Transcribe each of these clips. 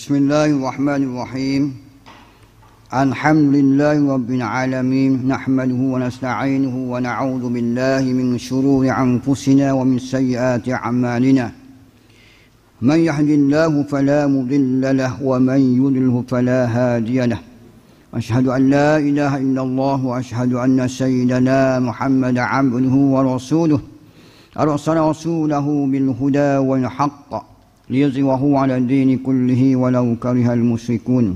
بسم الله الرحمن الرحيم الحمد لله رب العالمين نحمده ونستعينه ونعوذ بالله من شرور أنفسنا ومن سيئات أعمالنا من يهد الله فلا مضل له ومن يضله فلا هادي له أشهد أن لا إله إلا الله وأشهد أن سيدنا محمد عبده ورسوله أرسل رسوله بالهدى والحق ليزوه على الدين كله ولو كره المشركون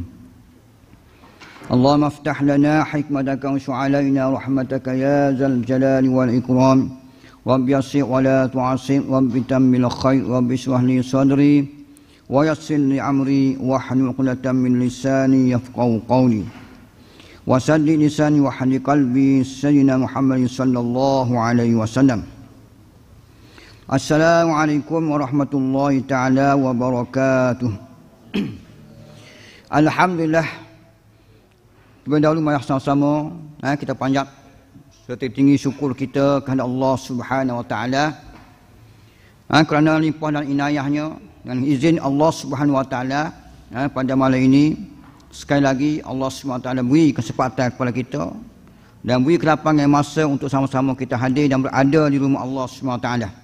اللهم افتح لنا حكمتك وانشر علينا رحمتك يا ذا الجلال والإكرام رب يسر ولا تعصم رب تم الخير رب اشرح لي صدري ويسر لي أمري واحلل عقدة من لساني يفقه قولي وسل لساني وحل قلبي سيدنا محمد صلى الله عليه وسلم Assalamualaikum warahmatullahi taala wabarakatuh. Alhamdulillah. Kepada Allah yang sama-sama, ha, kita panjat serta tinggi syukur kita kepada Allah Subhanahu wa taala. Ha, kerana limpah dan inayahnya dengan izin Allah Subhanahu wa taala ha, pada malam ini sekali lagi Allah Subhanahu wa taala beri kesempatan kepada kita dan beri kelapangan masa untuk sama-sama kita hadir dan berada di rumah Allah Subhanahu wa taala.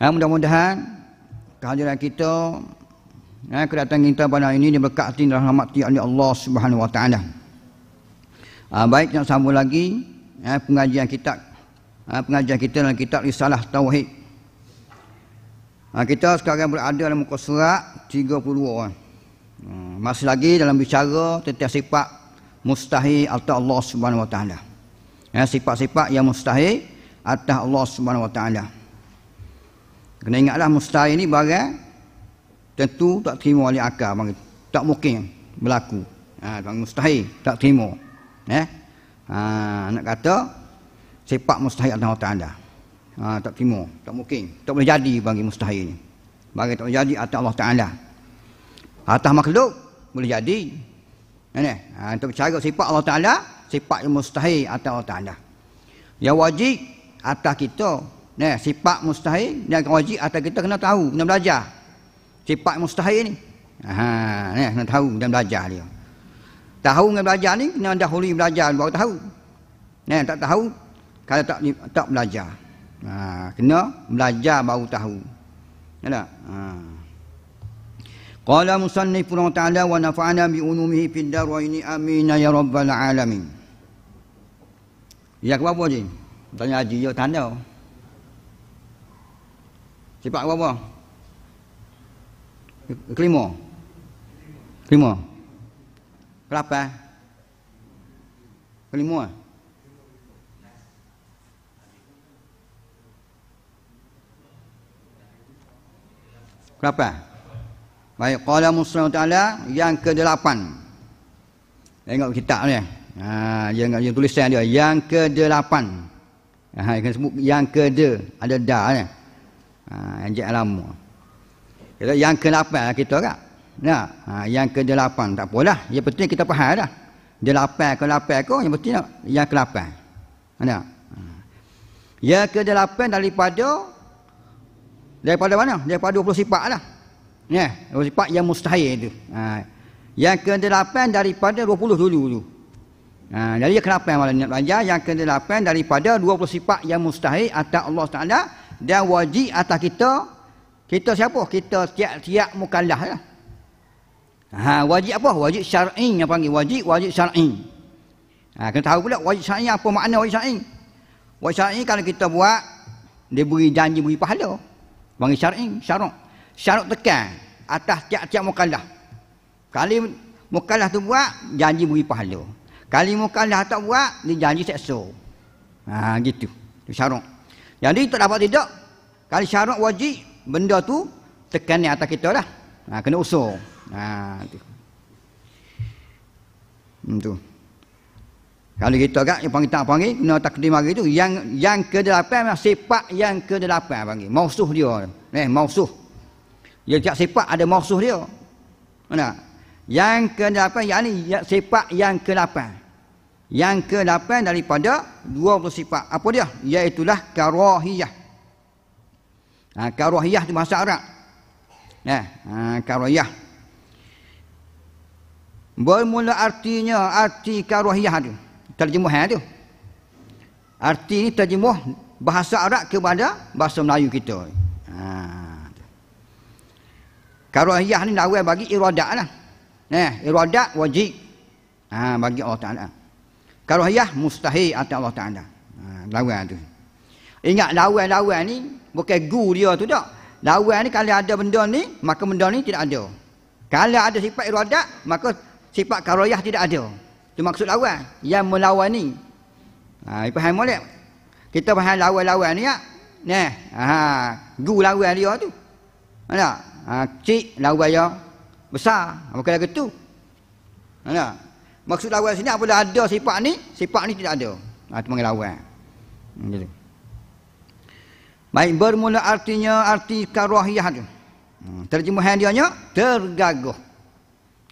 Ha, mudah-mudahan kehadiran kita ha, kedatangan kita pada hari ini diberkati dan rahmati oleh Allah Subhanahu Wa Taala. Ha, baik nak sambung lagi ha, pengajian kita ha, pengajian kita dalam kitab Risalah Tauhid. Ha, kita sekarang berada dalam muka surat 32. Ha, masih lagi dalam bicara tentang sifat mustahil atas Allah Subhanahu Wa Taala. Ya, sifat-sifat yang mustahil atas Allah Subhanahu Wa Taala. Kena ingatlah mustahil ni bagai tentu tak terima oleh akal bang. Tak mungkin berlaku. Ha, mustahil tak terima. Eh? Ha, nak kata sepak mustahil Allah Taala. Ha, tak terima, tak mungkin, tak boleh jadi bagi mustahil ni. Bagi tak boleh jadi atas Allah Taala. Atas makhluk boleh jadi. Ini, ya, ha, untuk bercakap sifat Allah Ta'ala, sifat yang mustahil atas Allah Ta'ala. Yang wajib atas kita, Nah, sifat mustahil ni akan wajib atas kita kena tahu, kena belajar. Sifat mustahil ni. Ha, ni kena tahu dan belajar dia. Tahu dan belajar ni kena dahulu belajar baru tahu. Nah, tak tahu kalau tak tak belajar. Ha, kena belajar baru tahu. Ya tak? Ha. Qala musannif ta'ala wa nafa'ana bi ulumihi fid darwaini amin ya rabbal alamin. Ya ke apa ni? Tanya haji ya tanda. Ya. Sifat apa? -apa? Kelima. Kelima. Kelapa. Kelima. Kelapa. Baik, qala Muslim Taala yang ke-8. Tengok kitab ni. Ha, dia tengok yang tulisan dia yang ke-8. Ha, yang ke-de ada dah ni. Ya ha, yang jek lama lah kita yang ke-8 kita kan nah ha, yang ke-8 tak apalah yang penting kita faham dah dia lapan ke lapan ke yang penting yang ke-8 mana ha. yang ke-8 daripada daripada mana daripada 20 sifat lah ya yeah, sifat yang mustahil itu ha, yang ke-8 daripada 20 dulu tu ha, jadi yang ke-8 malam nak belajar yang ke-8 daripada 20 sifat yang mustahil atas Allah Taala dan wajib atas kita kita siapa kita tiap-tiap mukallaf lah. ha wajib apa wajib syar'i yang panggil wajib wajib syar'i ha kena tahu pula wajib syar'i apa makna wajib syar'i wajib syar'i kalau kita buat dia beri janji beri pahala panggil syar'i syarat syarat tekan atas tiap-tiap mukallaf kali mukallaf tu buat janji beri pahala kali mukallaf tak buat dia janji seksa ha gitu tu syarat jadi dia tak dapat tidak. Kalau syarat wajib, benda tu tekan ni atas kita lah. Ha, kena usul. Ha, tu. Hmm, tu. Kalau kita kat, yang panggil tak panggil, kena takdim hari tu. Yang yang ke-8, sifat yang ke-8 panggil. Mausuh dia. Eh, mausuh. Yang tiap sifat ada mausuh dia. Mana? Yang ke-8, yang ni sifat yang ke-8. Yang ke-8 daripada 20 sifat. Apa dia? Iaitulah karahiyah. Ha, karahiyah tu bahasa Arab. Ya, ha, karahiyah. Bermula artinya arti karahiyah itu Terjemuhan itu. Eh, arti ni terjemuh bahasa Arab kepada bahasa Melayu kita. Ha. Karahiyah ni lawan bagi iradat lah. Eh, iradat wajib. Ha, bagi Allah Ta'ala. Karuhiyah mustahil atas Allah Ta'ala. Ha, lawan tu. Ingat lawan-lawan ni bukan gu dia tu tak. Lawan ni kalau ada benda ni, maka benda ni tidak ada. Kalau ada sifat iradat, maka sifat karuhiyah tidak ada. Itu maksud lawan. Yang melawan ni. Ha, faham boleh? Kita faham lawan-lawan ni ya. Nah, ha, gu lawan dia tu. Mana? Ha, cik lawan dia besar. Bukan lagi tu. Mana? Maksud lawan sini apabila ada sifat ni, sifat ni tidak ada. Ha, itu panggil lawan. Hmm, gitu. Baik bermula artinya arti karahiyah tu. Hmm, terjemahan dia nya tergagah.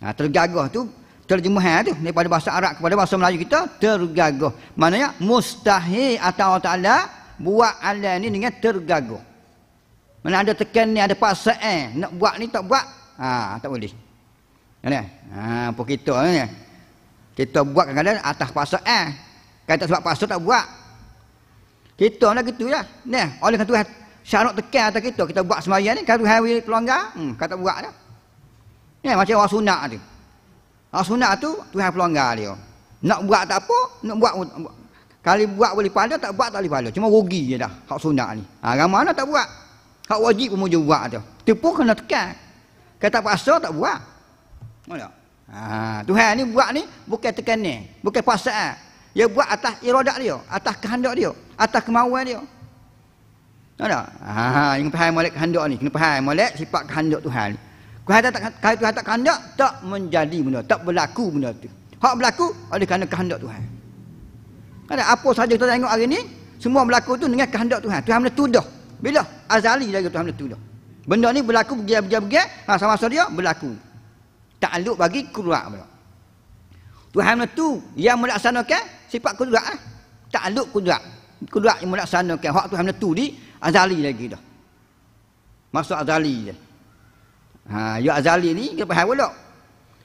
Ha, tergagah tu terjemahan tu daripada bahasa Arab kepada bahasa Melayu kita tergagah. Maknanya mustahil atau Allah Taala buat alam ni dengan tergagah. Mana ada tekan ni ada paksaan nak buat ni tak buat. Ha, tak boleh. Ya ni. Ha apa kita ni? Kita buat kadang-kadang atas kuasa eh. Kan tak sebab kuasa tak buat. Kita nak lah gitu ya. Nah, oleh kerana Tuhan nak tekan atas kita kita buat sembahyang ni kalau Tuhan bagi pelonggar, hmm, kata tak buat dah. Ya, macam orang sunat tu. Orang sunat tu Tuhan pelonggar dia. Nak buat tak apa, nak buat kali buat boleh pahala, tak buat tak boleh pahala. Cuma rugi je dah hak sunat ni. Ha, ramai nak tak buat. Hak wajib pun mesti buat tu. Tu pun kena tekan. Kata paksa tak buat. Mana? Oh, Ha, Tuhan ni buat ni bukan tekanan, bukan paksaan. Ha. Dia buat atas iradat dia, atas kehendak dia, atas kemauan dia. Tahu tak? Ha, yang faham molek kehendak ni, kena faham molek sifat kehendak Tuhan ni. Kalau tak kalau Tuhan tak kehendak, tak menjadi benda, tak berlaku benda tu. Hak berlaku oleh kerana kehendak Tuhan. Ada apa saja kita tengok hari ni, semua berlaku tu dengan kehendak Tuhan. Tuhan mula tuduh. Bila? Azali dari Tuhan mula tuduh. Benda ni berlaku begitu-begitu, ha, sama-sama dia berlaku takluk bagi kudrat pula. Tuhan mana tu yang melaksanakan sifat kudrat lah. Takluk kudrat. Kudrat yang melaksanakan hak Tuhan itu di azali lagi dah. Maksud azali je. Ha, ya azali ni kita faham pula.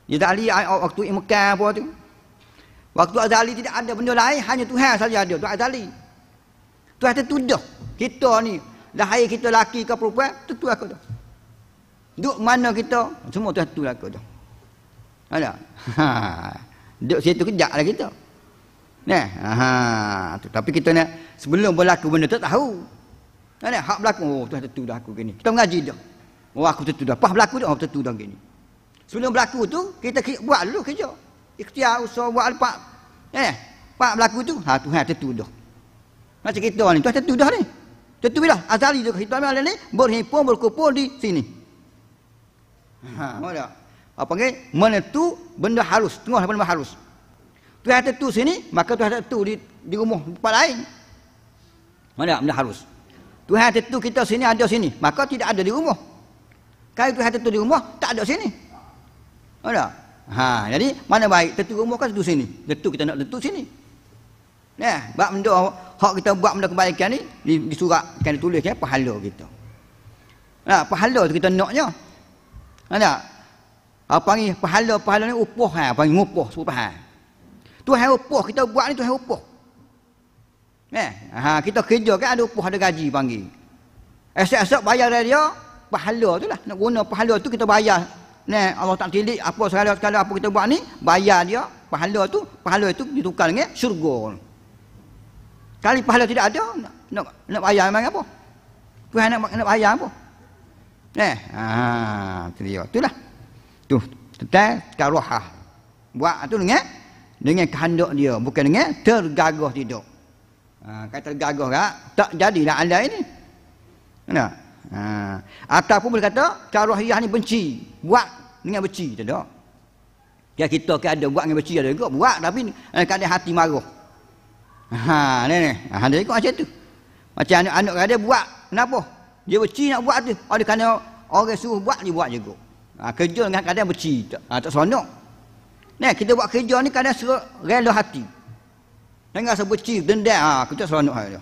Ya azali waktu di Mekah apa tu. Waktu azali tidak ada benda lain hanya Tuhan saja ada. Tuhan azali. Tuhan tertuduh. Kita ni dah lahir kita laki ke perempuan tertuduh aku dah. Duk mana kita semua Tuhan tu aku dah. Ada. Ha. Duduk situ kejap lah kita. Nah, ha. Tu. Tapi kita nak sebelum berlaku benda tu tahu. Ada hak berlaku. Oh, tu tentu dah aku gini. Kita mengaji dah. Oh, aku tentu dah. Pas berlaku dah, oh, tentu dah gini. Sebelum berlaku tu, kita buat dulu kerja. Ikhtiar usaha buat lepak. Eh, pak berlaku tu, ha Tuhan tentu dah. Macam kita ni, Tuhan tentu dah ni. Tentu bila azali tu kita ni, berhimpun, berkumpul di sini. Ha, mana? Hmm apa panggil mana tu benda halus tengah benda halus tu ada tu sini maka tu ada tu di di rumah tempat lain mana benda halus tu ada tu kita sini ada sini maka tidak ada di rumah kalau tu ada tu di rumah tak ada sini ada ha jadi mana baik tentu rumah kan tu sini tentu kita nak tentu sini nah ya, buat benda hak kita buat benda kebaikan ni di, di surat kan ditulis kan pahala kita nah ha, pahala tu kita naknya ada apa ah, panggil pahala-pahala ni upah ha, panggil ngupah sebut pahala. Tuhan upah kita buat ni Tuhan upah. Eh, ha kita kerja kan ada upah ada gaji panggil. Esok-esok bayar dari dia pahala tu lah. Nak guna pahala tu kita bayar. Ni Allah tak tilik apa segala-segala apa kita buat ni bayar dia pahala tu, pahala itu ditukar dengan syurga. Kali pahala tidak ada, nak nak, bayar memang apa? Tuhan nak nak bayar apa? Eh, ha, tu dia. Itulah tu tetap karuhah buat ah, tu dengan dengan kehendak dia bukan dengan tergagah tidak ha, kata tergagah tak tak jadilah anda ini kena ha. Ah, ataupun boleh kata karuhiyah ni benci buat dengan benci tak kan ya kita ke kan ada buat dengan benci ada juga buat tapi eh, kadang hati marah ha ni ni ha dia ikut macam tu macam anak-anak dia buat kenapa dia benci nak buat tu ada kena orang suruh buat dia buat juga Ha, kerja dengan kadang benci, tak, ha, tak seronok. Nah, kita buat kerja ni kadang serok rela hati. Dengar rasa benci, dendam, ha, aku tak seronok hal dia.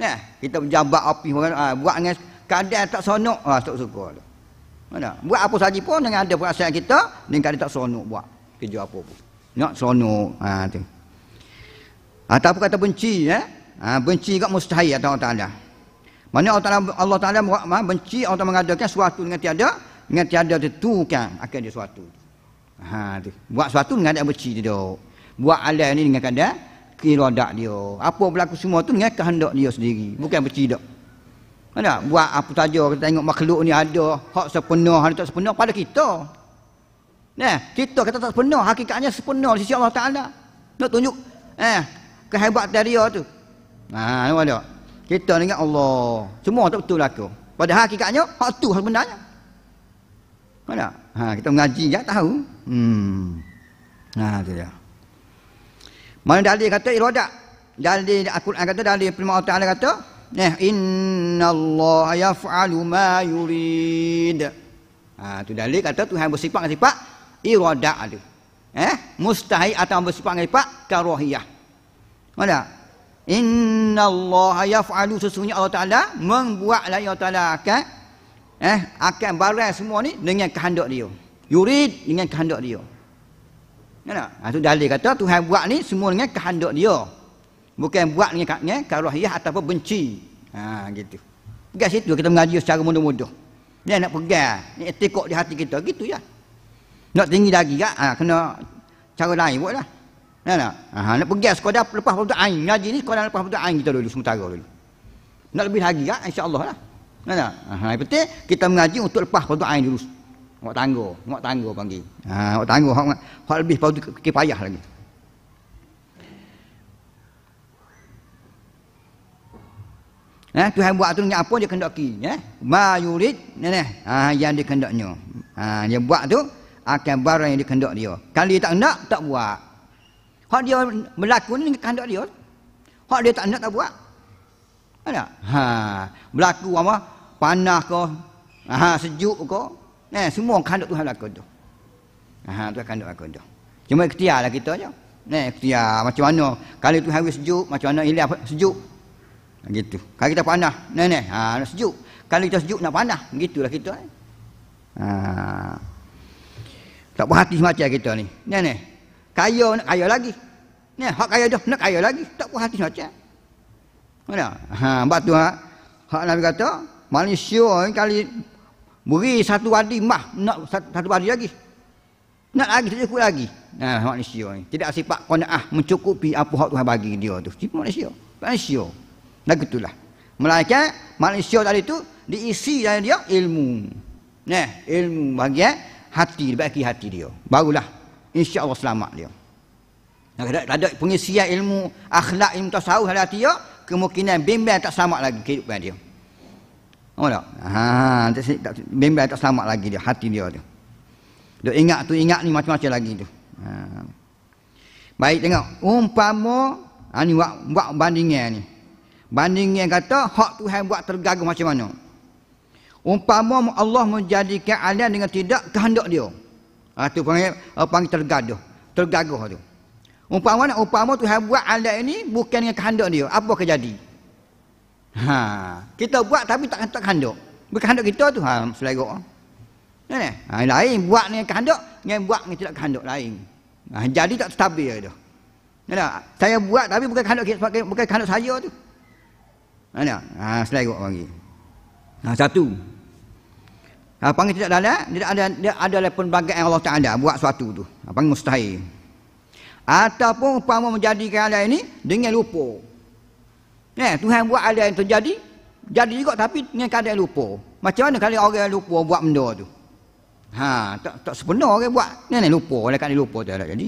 Nah, kita berjabat api ha, buat dengan kadang tak seronok, ha, tak suka dia. Mana? Buat apa sahaja pun dengan ada perasaan kita, ni kadang tak seronok buat kerja apa pun. Nak seronok, ha, tu. Atau ha, apa kata benci, ya? Eh? Ha, benci juga mustahil, atau Allah Ta'ala. Mana Allah Ta'ala, Allah ha, benci, Allah Ta'ala mengadakan sesuatu dengan tiada, dengan tiada ditukang akan dia suatu. Ha tu. Buat suatu dengan ada beci dia. Buat alam ni dengan kada kiradak dia. Apa berlaku semua tu dengan kehendak dia sendiri, bukan beci dak. Mana buat apa saja kita tengok makhluk ni ada hak sepenuh hak tak sepenuh pada kita. Nah, kita kata tak sepenuh, hakikatnya sepenuh sisi Allah Taala. Nak tunjuk eh kehebatan dia tu. Ha, nampak tak? Kita dengan Allah. Semua tak betul laku. Padahal hakikatnya hak tu sebenarnya. Hak mana? Ha, kita mengaji tak tahu. Hmm. Ha, tu dia. Mana dalil kata irada? Dalil Al-Quran kata dalil firman Allah Taala kata, "Nah, inna Allah yaf'alu ma yurid." Ha, tu dalil kata Tuhan bersifat dengan sifat irada ada. Eh, mustahil atau bersifat dengan sifat karahiyah. Mana? Inna Allah yaf'alu sesungguhnya Allah Taala membuatlah Allah Taala akan eh akan barang semua ni dengan kehendak dia yurid dengan kehendak dia ya tak ha, tu dalil kata Tuhan buat ni semua dengan kehendak dia bukan buat dengan kaknya eh, karahiyah ataupun benci ha gitu pegang situ kita mengaji secara mudah-mudah ni nak pegang ni tekok di hati kita gitu ya nak tinggi lagi ya ha, kena cara lain buatlah ya tak ha, nak pegang sekolah lepas putus ain ngaji ni sekolah lepas putus ain kita dulu sementara dulu nak lebih lagi ya insyaallah lah Kan tak? Ha, betul? Kita mengaji untuk lepas fardu ain dulu. Awak tangguh, awak tangguh panggil. Ha, awak tangguh hak hak lebih fardu kifayah lagi. Nah, eh, ha, Tuhan buat tu ni apa dia kendaki, ya? Eh? Ma yurid, nah, nah. Ha, yang dia kendaknya. Ha, dia buat tu akan barang yang dikendak dia. Kalau dia tak nak, tak buat. Hak dia melakukan dengan kehendak dia. Hak dia tak nak tak buat. Ada? Ha, berlaku apa? Panah ke? Ha, sejuk ke? Eh, semua kandung Tuhan berlaku tu. Ha, tu kandung berlaku tu. Cuma ikhtiarlah kita aja. Eh, ikhtiar macam mana? Kalau Tuhan wis sejuk, macam mana hilang sejuk? gitu. Kalau kita panah, ni ni, ha, nak sejuk. Kalau kita sejuk nak panah, gitulah kita ni. Eh. Ha. Tak berhati macam kita ni. Ni ni. Kaya nak kaya lagi. Ni, hak kaya dah nak kaya lagi. Tak berhati macam. Mana? Ha, sebab tu hak, hak Nabi kata, manusia ini kali beri satu adi mah, nak satu, adi lagi. Nak lagi, tak cukup lagi. Nah, ha, manusia ini. Tidak sifat kona'ah mencukupi apa hak Tuhan bagi dia tu. Cipu manusia. Manusia. Dan gitulah. Melainkan manusia tadi tu diisi dari dia ilmu. Nah, ilmu bahagian eh, hati, bagi hati dia. Barulah insya-Allah selamat dia. Nah, tak ada pengisian ilmu akhlak ilmu tasawuf hati dia, kemungkinan bimbang tak selamat lagi kehidupan dia. Oh tak? Ha, tak, tak bimbang tak selamat lagi dia, hati dia tu. Dia ingat tu, ingat ni macam-macam lagi tu. Ha. Baik tengok, umpama, ha, ni buat, buat bandingan ni. Bandingan kata, hak Tuhan buat terganggu macam mana. Umpama Allah menjadikan alam dengan tidak kehendak dia. Ha, tu panggil, panggil tergaduh, tergaguh tu. Umpama nak umpama Tuhan buat adat ini bukan dengan kehendak dia. Apa akan jadi? Ha, kita buat tapi tak tak kehendak. Berkehendak kita tu ha selera. Ya kan, ni. Eh? Ha lain buat dengan kehendak, dengan buat dengan tidak kehendak lain. Ha, jadi tak stabil dia. Ya kan, ni. saya buat tapi bukan kehendak kita bukan kehendak saya tu. Ya kan, ni. Ha selera bagi. Ha satu. Ha panggil tidak ada, tidak ada dia ada pelbagai Allah Taala buat suatu tu. Ha panggil mustahil. Ataupun umpama menjadikan alam ini dengan lupa. Ya, Tuhan buat alam yang terjadi, jadi juga tapi dengan keadaan lupa. Macam mana kalau orang yang lupa buat benda tu? Ha, tak tak sebenar orang buat. Ni ni lupa, oleh kerana lupa tu jadi.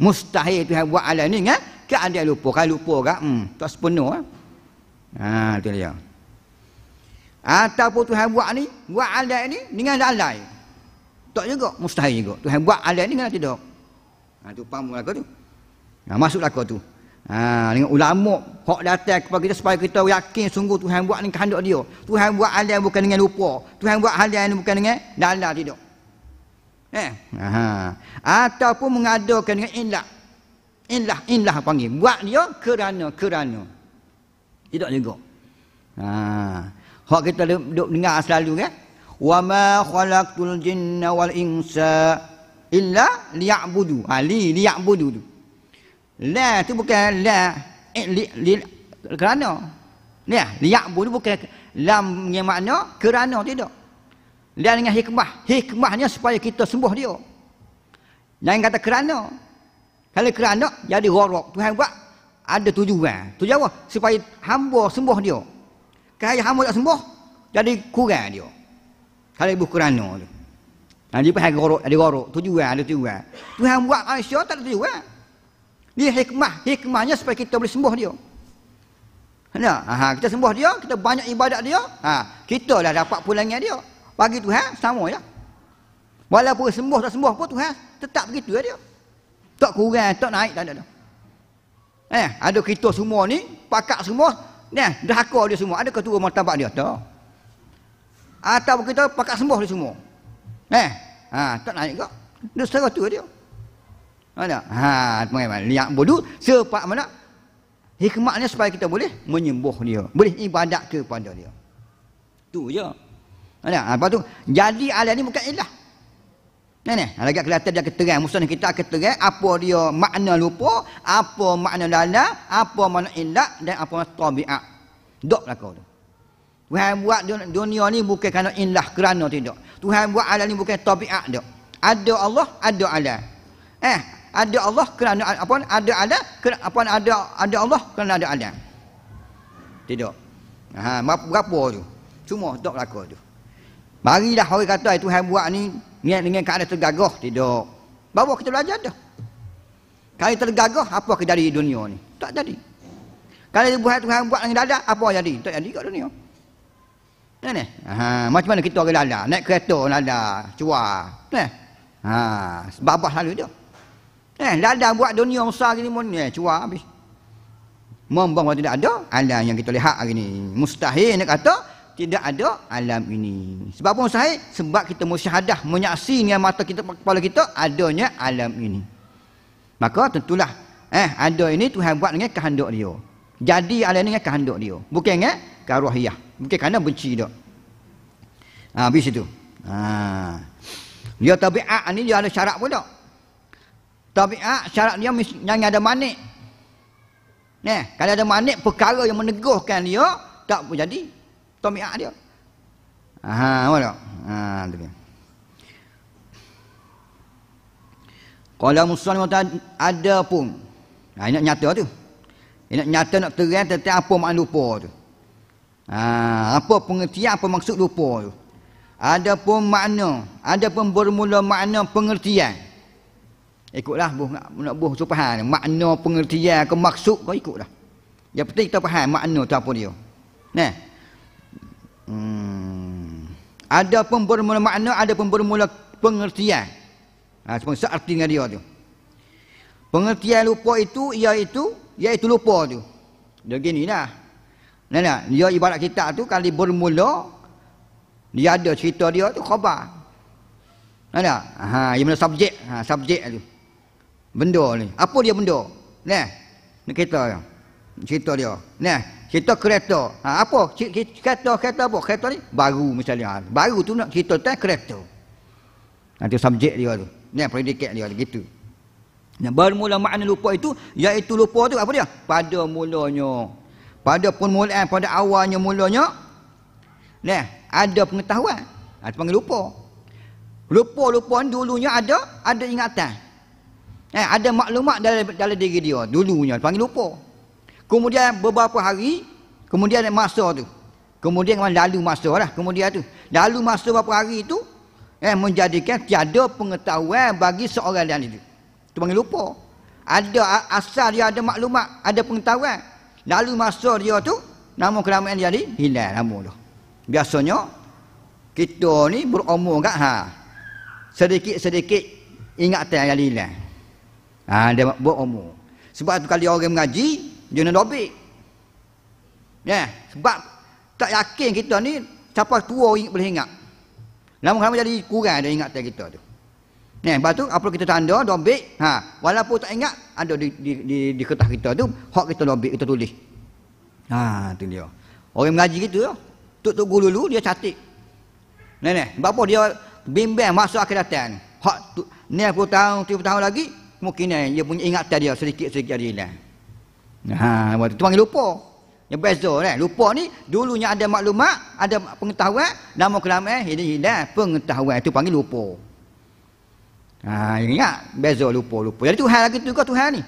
Mustahil Tuhan buat alam ni kan? Keadaan lupa. Kalau lupa ke, hmm, tak sepenuh. Ha, ha tu dia. Ataupun Tuhan buat ni, buat alam ni dengan lalai. Tak juga, mustahil juga. Tuhan buat alam ni dengan tidak. Ha tu pam lagu tu. Nah ha, masuk lagu tu. Ha dengan ulama hak datang kepada kita supaya kita yakin sungguh Tuhan buat ni kehendak dia. Tuhan buat hal yang bukan dengan lupa. Tuhan buat hal yang bukan dengan dalal tidak. Eh. Ha. Ataupun mengadakan dengan inlah, inlah ilah panggil. Buat dia kerana kerana. Tidak juga. Ha. Hak kita duduk dengar selalu kan? Wa ma khalaqtul jinna wal insa illa liya'budu ha, li liya'budu tu la tu bukan la eh, li, li, kerana ni ya, liya'budu bukan lam yang makna kerana tidak dia dengan hikmah hikmahnya supaya kita sembuh dia jangan kata kerana kalau kerana jadi gharab Tuhan buat ada tujuan tujuan apa supaya hamba sembuh dia kalau hamba tak sembuh jadi kurang dia kalau ibu kerana tu Ha, dia pahal gorok, dia gorok. Itu juga, Tu juga. Tuhan buat manusia, tak tu juga. Dia hikmah. Hikmahnya supaya kita boleh sembuh dia. Ya, ha, kita sembuh dia, kita banyak ibadat dia. Ha, kita dah dapat pulangnya dia. Bagi Tuhan, sama ya. Walaupun sembuh tak sembuh pun Tuhan tetap begitu ya dia. Tak kurang, tak naik, tak ada. Eh, ada kita semua ni, pakak semua, Nah, dahaka dia semua. Ada ketua martabat dia? Tak. Atau ah, kita pakat sembuh dia semua. Eh, ha, tak naik ke? Dia serah tu dia. Mana? Ha, mengapa? Yang bodoh, sepak mana? Hikmahnya supaya kita boleh menyembuh dia. Boleh ibadat kepada dia. Tu je. Mana? Ha, lepas tu, jadi alam ni bukan ilah. Nenek, lagi kelihatan dia keterang. Musnah kita keterang apa dia makna lupa, apa makna dalam, apa makna ilah dan apa makna tabiat. Doklah kau tu. buat dunia ni bukan kerana indah kerana tidak. Tuhan buat alam ni bukan tabiat dia. Ada Allah, ada alam. Eh, ada Allah kerana apa? Ada alam kerana apa? Ada ada Allah kerana ada alam. Tidak. Ha, berapa, berapa tu? Cuma tak laku tu. Marilah orang kata itu eh, Tuhan buat ni niat dengan keadaan tergagah, tidak. Bawa kita belajar dah. Kalau tergagah, apa yang jadi dunia ni? Tak jadi. Kalau dia buat Tuhan buat dengan dadak, apa jadi? Tak jadi kat dunia. Kan? Eh? Ha, macam mana kita orang ada? Naik kereta ada, cua, Kan? Eh? Ha, apa lalu dia. Eh, lalah buat dunia besar gini pun eh, cuar habis. Membang tidak ada alam yang kita lihat hari ini. Mustahil nak kata tidak ada alam ini. Sebab pun sahih, sebab kita musyahadah menyaksi dengan mata kita kepala kita adanya alam ini. Maka tentulah eh ada ini Tuhan buat dengan kehendak dia. Jadi alam ini dengan kehendak dia. Bukan dengan eh, karuhiyah. Mungkin kerana benci dia. Ha, habis itu. Ha. Dia ya, tabi'ah ni dia ada syarat pula. Tabi'ah syarat dia yang ada manik. Nah, kalau ada manik perkara yang meneguhkan dia tak pun jadi tabi'ah dia. Ha, wala. Ha, tu. Qala muslim ada pun. Ha, nak nyata tu. Ini nyata nak terang tentang apa makna tu. Ha, apa pengertian apa maksud lupa tu? Ada pun makna, ada pun bermula makna pengertian. Ikutlah buh nak nak buh supahan makna pengertian ke maksud kau ikutlah. Yang penting kita faham makna tu apa dia. Nah. Hmm. Ada pun bermula makna, ada pun bermula pengertian. Ha, cuma searti dengan dia tu. Pengertian lupa itu iaitu iaitu lupa tu. Dia gini lah. Nah, dia ibarat kita tu kali bermula dia ada cerita dia tu khabar. Nana, ha, dia mana subjek, ha, subjek tu. Benda ni. Apa dia benda? Nah. Ni kita cerita dia. Nah, cerita kereta. Ha, apa? Kereta kereta apa? Kereta ni baru misalnya. Baru tu nak cerita tentang kereta. Nanti ha, subjek dia tu. Nah, predikat dia tu gitu. Nah, bermula makna lupa itu iaitu lupa tu apa dia? Pada mulanya pada permulaan pada awalnya mulanya nah ada pengetahuan ada ha, panggil lupa lupa lupa dulunya ada ada ingatan eh, ada maklumat dalam dalam diri dia dulunya panggil lupa kemudian beberapa hari kemudian masa tu kemudian lalu masa lah kemudian tu lalu masa beberapa hari tu eh menjadikan tiada pengetahuan bagi seorang dan itu tu panggil lupa ada asal dia ada maklumat ada pengetahuan Lalu masa dia tu Nama keramaian jadi Hilal nama tu Biasanya Kita ni berumur kat ha, Sedikit-sedikit Ingatan yang hilal ha, Dia berumur Sebab tu kali orang mengaji Dia nak dobit Ya, sebab tak yakin kita ni siapa tua ingat boleh ingat. Lama-lama jadi kurang dia ingat kita tu. Ni, eh, lepas tu apa kita tanda, dobik, ha, walaupun tak ingat ada di di di, di kertas kita tu, hak kita dobik kita tulis. Ha, tu dia. Orang mengaji gitu ya. Tok tok guru dulu dia catik. Ni ni, apa dia bimbang masuk akan datang. Hak tu, ni aku tahu, tiap tahun lagi mungkin dia punya ingat dia sedikit-sedikit dia hilang. Ha, waktu tu panggil lupa. Yang beza ni, eh. lupa ni dulunya ada maklumat, ada pengetahuan, nama kelamaan, eh, hilang-hilang, pengetahuan itu panggil lupa. Ha, ingat beza lupa lupa. Jadi Tuhan lagi tu ke Tuhan ni?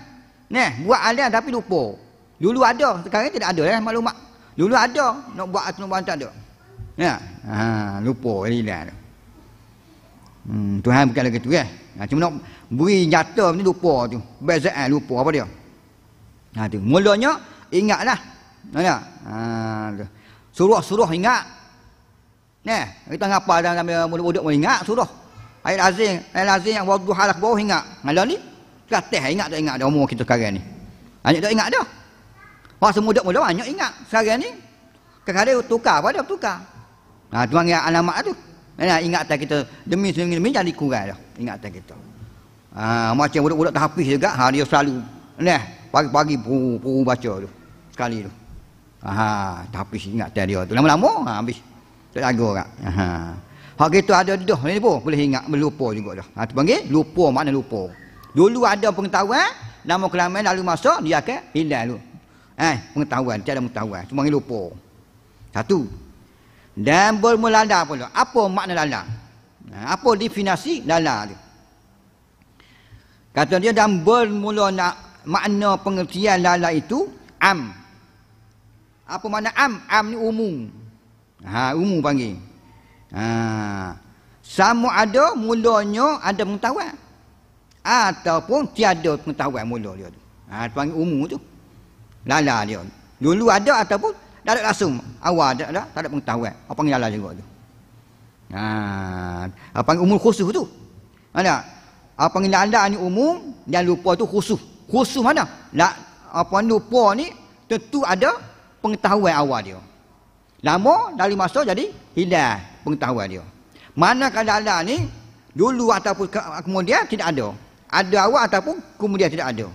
Neh buat ada tapi lupa. Dulu ada, sekarang tidak ada eh, maklumat. Dulu ada, nak buat atau nak buat tak ada. Ya. Ha, lupa hilang lah Hmm, Tuhan bukan lagi tu eh. Ha, cuma nak beri nyata ni lupa tu. Beza eh, lupa apa dia? Ha tu. Mulanya ingatlah. Ha, ya. Ha, suruh-suruh ingat. Neh kita ngapa dalam mulut-mulut ingat suruh. Ayat Azim, Ayat Azim yang waktu halak lah, bawah ingat. Malah ni, kita teh ingat tak ingat dah umur kita sekarang ni. Banyak tak ingat dah. Masa muda mula banyak ingat sekarang ni. Kadang-kadang tukar pada tukar. Nah, ha, tuan yang alamat tu. ingat tak kita demi sungai demi jadi kurang dah tak kita. Ha, macam budak-budak tahfiz juga ha dia selalu nah pagi-pagi puru, puru baca tu sekali tu. Ha tahfiz ingatan dia tu lama-lama ha habis. Tak jaga kak. Ha. Hak itu ada dah ni pun boleh ingat melupa juga dah. Ha tu panggil lupa makna lupa. Dulu ada pengetahuan, nama kelamaan lalu masa dia akan hilang dulu. Eh, pengetahuan, tiada pengetahuan, cuma panggil lupa. Satu. Dan bermula lalah pula. Apa makna lalah? Ha, apa definisi lalah tu? Kata dia dan bermula nak makna pengertian lalah itu am. Apa makna am? Am ni umum. Ha, umum panggil. Ha. Sama ada mulanya ada pengetahuan. Ataupun tiada pengetahuan mula dia tu. Ha, panggil umur tu. Lala dia. Dulu ada ataupun tak ada langsung. Awal ada, ada tak ada pengetahuan. Apa panggil lala juga tu. Ha, apa panggil umur khusus tu. Mana? Ha, apa panggil lala ni umum dan lupa tu khusus. Khusus mana? Lak, apa lupa ni tentu ada pengetahuan awal dia. Lama dari masa jadi hilang pengetahuan dia. Mana keadaan ni dulu ataupun ke- kemudian tidak ada. Ada awal ataupun kemudian tidak ada.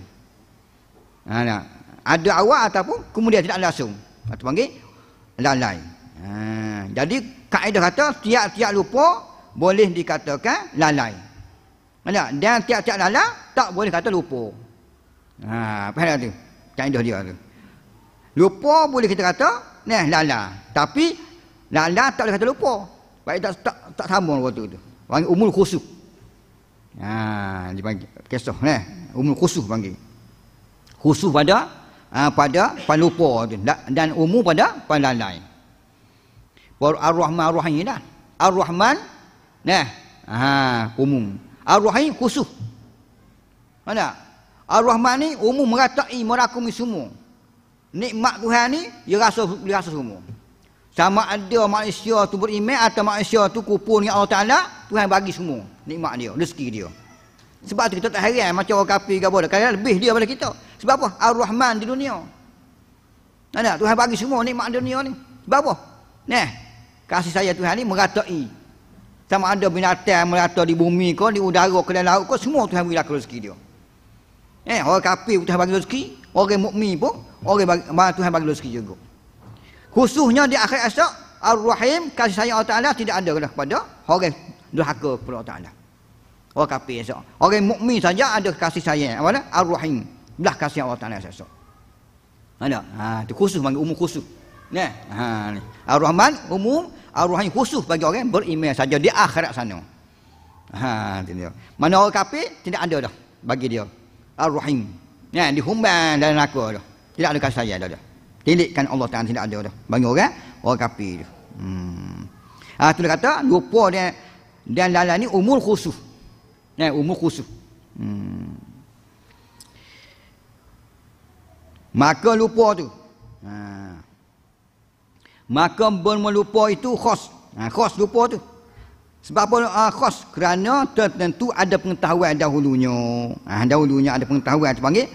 Ha, nah. Ada awal ataupun kemudian tidak langsung. Atau panggil lalai. Ha, jadi kaedah kata tiap-tiap lupa boleh dikatakan lalai. Mana? Dan tiap-tiap lalai tak boleh kata lupa. Ha, apa yang tu? Kaedah dia tu. Lupa boleh kita kata ni lala tapi lala tak boleh kata lupa baik tak tak, tak sama waktu tu panggil umul khusu ha dia panggil Kesoh, ni umul khusu panggil Khusus pada ha, pada panlupa tu dan umur pada panlalai baru ar-rahman ar-rahim dah ar-rahman nah ha umum ar-rahim khusu mana ar-rahman ni umum meratai merakumi semua nikmat Tuhan ni dia rasa dia rasa semua. Sama ada manusia tu beriman atau manusia tu kupon dengan Allah Taala, Tuhan bagi semua nikmat dia, rezeki dia. Sebab tu kita tak heran macam orang kafir ke apa dah, kadang lebih dia pada kita. Sebab apa? Ar-Rahman di dunia. Nah, Tuhan bagi semua nikmat dunia ni. Sebab apa? Nah, kasih saya Tuhan ni meratai. Sama ada binatang merata di bumi kau, di udara, ke dalam laut kau, semua Tuhan bagi rezeki dia. Eh, orang kafir pun Tuhan bagi rezeki, orang mukmin pun orang bagi Tuhan bagi rezeki juga. Khususnya di akhir esok Ar-Rahim kasih sayang Allah Taala tidak ada dah pada orang durhaka kepada Allah Taala. Orang kafir esok. Orang mukmin saja ada kasih sayang, apa dah? Ar-Rahim. Belah kasih Allah Taala esok. Ada. Ha, tu khusus bagi umum khusus. Ya. Ha, ni. Ar-Rahman umum, Ar-Rahim khusus bagi orang beriman saja di akhirat sana. Ha, tu Mana orang kafir tidak ada dah bagi dia Ar-Rahim. Ya, di humban dalam neraka tu. Tidak ada kasih sayang dah Tilikkan Allah Taala tidak ada dah. Bagi orang orang kafir tu. Hmm. Ah ha, tu dia kata rupa dia dan lalai ni umur khusus. Ya, umur khusus. Hmm. Maka lupa tu. Ha. Maka bermelupa itu khos. Ha, khos lupa tu. Sebab apa uh, ah, khas? Kerana tertentu ada pengetahuan dahulunya. Ah ha, dahulunya ada pengetahuan tu panggil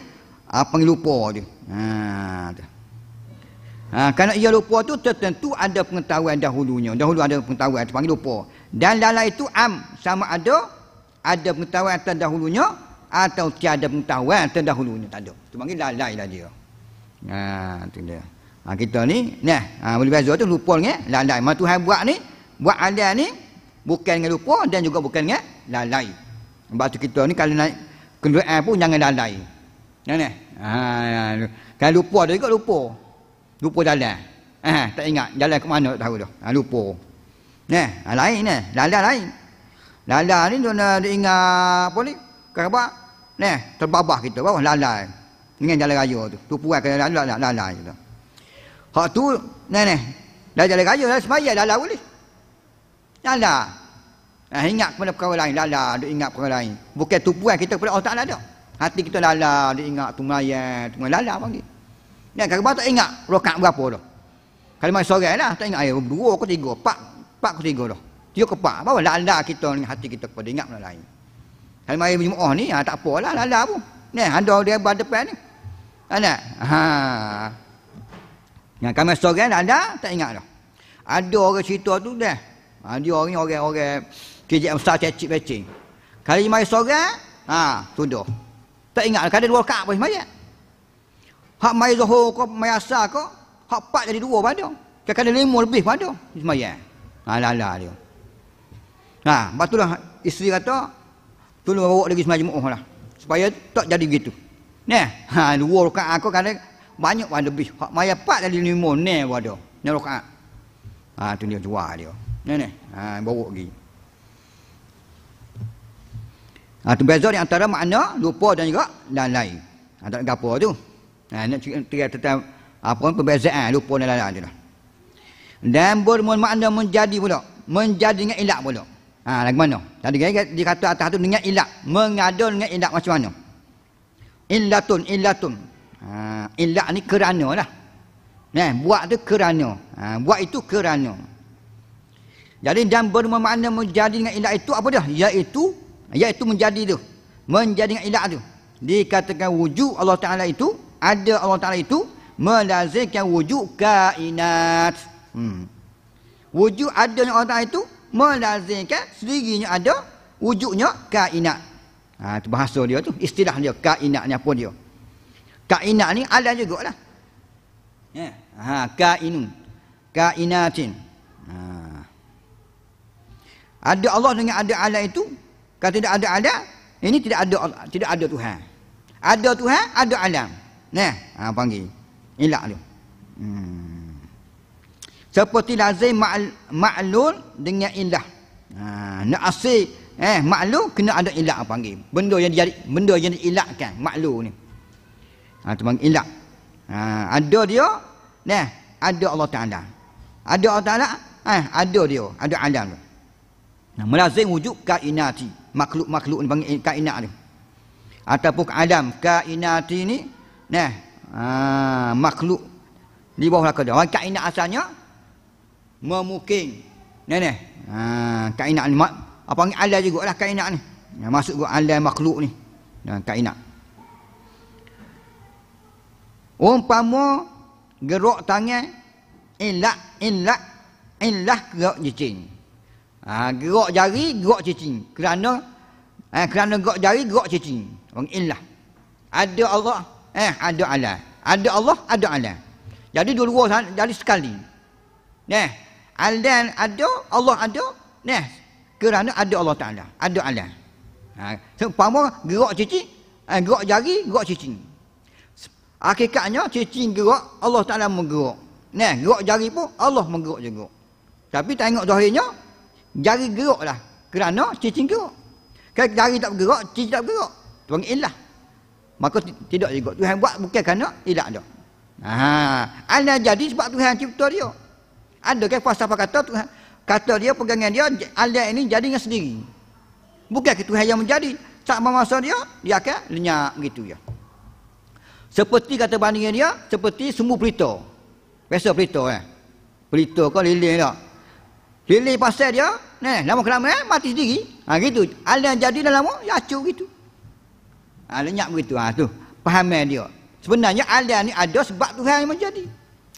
uh, panggil lupa dia. Ha tu. Ha kerana ia lupa tu tertentu ada pengetahuan dahulunya. Dahulu ada pengetahuan tu panggil lupa. Dan dalam itu am sama ada ada pengetahuan terdahulunya atau tiada pengetahuan terdahulunya tak ada. Tu panggil lalai lah dia. Ha tu dia. Ha, kita ni nah ha, boleh bezo tu lupa ni eh. lalai. Mak Tuhan buat ni buat alam ni bukan dengan lupa dan juga bukan dengan lalai. Sebab tu kita ni kalau naik kenderaan pun jangan lalai. Kan ni? Ha, kalau lupa dia juga lupa. Lupa jalan. Ha, tak ingat jalan ke mana tak tahu dah. Ha, lupa. Nah, ha, lain ni, lalai lain. Lalai ni dia ingat apa ni? Kerba. Nah, terbabah kita bawah lalai. Dengan jalan raya tu. Lupa kan lalai lalai, lalai tu. Hak tu, nah nah. Dah jalan raya dah sembahyang dah lalai boleh. Tak ada. Ha, ingat kepada perkara lain. Tak ada. Duk ingat perkara lain. Bukan tupuan kita kepada Allah Ta'ala ada, Hati kita lala. Duk ingat tu mayat. Tu lala panggil. Ni kalau kebab tak ingat rokat berapa tu. Kalimah sore lah. Tak ingat ayat dua ke tiga. Empat. Empat ke tiga tu. Tiga ke empat. Bawa lala kita dengan hati kita kepada. Ingat benda lain. Kalimah ayat jumlah ni. Ha, tak apa lah. Lala pun. Ni. Ah, ada dia berada depan ni. Anak. Ah, ha. Yang kami sore ada Tak ingat tu. Ada orang cerita tu dah. Ha, dia orang ni orang-orang KJM Star Cacik Pecing. Kalau dia main seorang, ha, tuduh. Tak ingat lah, kadang dua kak pun semaya. Hak main zuhur kau, main asar kau, hak Pak jadi dua pada. Kadang-kadang lima lebih pada semaya. Alah-alah lah dia. Ha, lepas tu lah isteri kata, tu lu bawa lagi semaya jemuh lah. Supaya tak jadi begitu. Ne, ha, dua rukaan aku kadang banyak pada lebih. Hak main Pak jadi lima, ne pada. Ne rukaan. Ha, tu dia jual dia. Ni ni. Ha bawa pergi. Ha tu beza di antara makna lupa dan juga dan lain. Ha tak gapo tu. Ha nak cerita tentang apa pun perbezaan ha, lupa dan lain-lain tu. Lah. Dan bermakna menjadi pula. Menjadi dengan ilak pula. Ha, lagu mana? Tadi kan dikata atas tu dengan ilak. Mengadun dengan ilak macam mana? Illatun, illatun. Ha, ilak ni kerana lah. Nah, buat tu kerana. Ha, buat itu kerana. Jadi dan bermakna menjadi dengan ilah itu apa dia? Iaitu iaitu menjadi tu. Menjadi dengan ilah tu. Dikatakan wujud Allah Ta'ala itu, ada Allah Ta'ala itu, melazimkan wujud kainat. Hmm. Wujud ada Allah Ta'ala itu, melazikan sendirinya ada wujudnya kainat. Ha, itu bahasa dia tu, istilah dia, kainat ni apa dia. Kainat ni ada juga lah. Yeah. Ha, kainun. Kainatin ada Allah dengan ada Allah itu kalau tidak ada Allah ini tidak ada Allah, tidak ada Tuhan ada Tuhan ada alam nah ha, panggil ilah tu hmm. seperti lazim ma'l, ma'lul dengan ilah ha, nak asyik eh maklum kena ada ilah ha, panggil benda yang di, benda yang diilahkan maklum ni ha tu panggil ilah ha, ada dia nah ada Allah Taala ada Allah Taala eh ada dia ada alam tu Nah, melazim wujud kainati. Makhluk-makhluk ni panggil kainat ni. Ataupun Adam. Kainati ni. Nah. Aa, ha, makhluk. Di bawah laka dia. Kainat asalnya. Memukin. Nah, nah. Ha, kainat ni. Apa panggil Allah juga lah kainat ni. Nah, masuk ke Allah makhluk ni. Nah, kainat. Umpama. Gerok tangan. Ilak. Ilak. Ilak. Gerok jicin. Ha, gerak jari, gerak cicing. Kerana eh, kerana gerak jari, gerak cicing. Orang ilah. Ada Allah, eh, ada Allah. Ada Allah, ada Allah. Jadi dua-dua jadi sekali. Nah, Allah ada, Allah ada. Nah, kerana ada Allah Ta'ala. Ada Allah. Ha, Sepama gerak cicing, eh, ha, gerak jari, gerak cicing. Hakikatnya cicing gerak, Allah Ta'ala menggerak. Nah, gerak jari pun Allah menggerak juga. Tapi tengok zahirnya, Jari geroklah. Kerana cincin gerok. Kalau jari tak bergerak, cicing tak bergerak. Tuan ilah. Maka tidak juga. Tuhan buat bukan kerana ilah dah. Ha, ana jadi sebab Tuhan cipta dia. Ada ke kan fasa kata Tuhan kata dia pegangan dia alia ini jadi dengan sendiri. Bukan ke Tuhan yang menjadi. Tak memaksa dia, dia akan lenyap gitu ya. Seperti kata bandingnya dia, seperti semua pelita. Biasa pelita eh. Pelita kau lilin tak? Lah. Lili pasal dia, ni, lama kelamaan eh, mati sendiri. Ha gitu. Al yang jadi dah lama, ya acuh gitu. Ha lenyap begitu. Ha tu. Pahamai eh, dia. Sebenarnya al ni ada sebab Tuhan yang menjadi.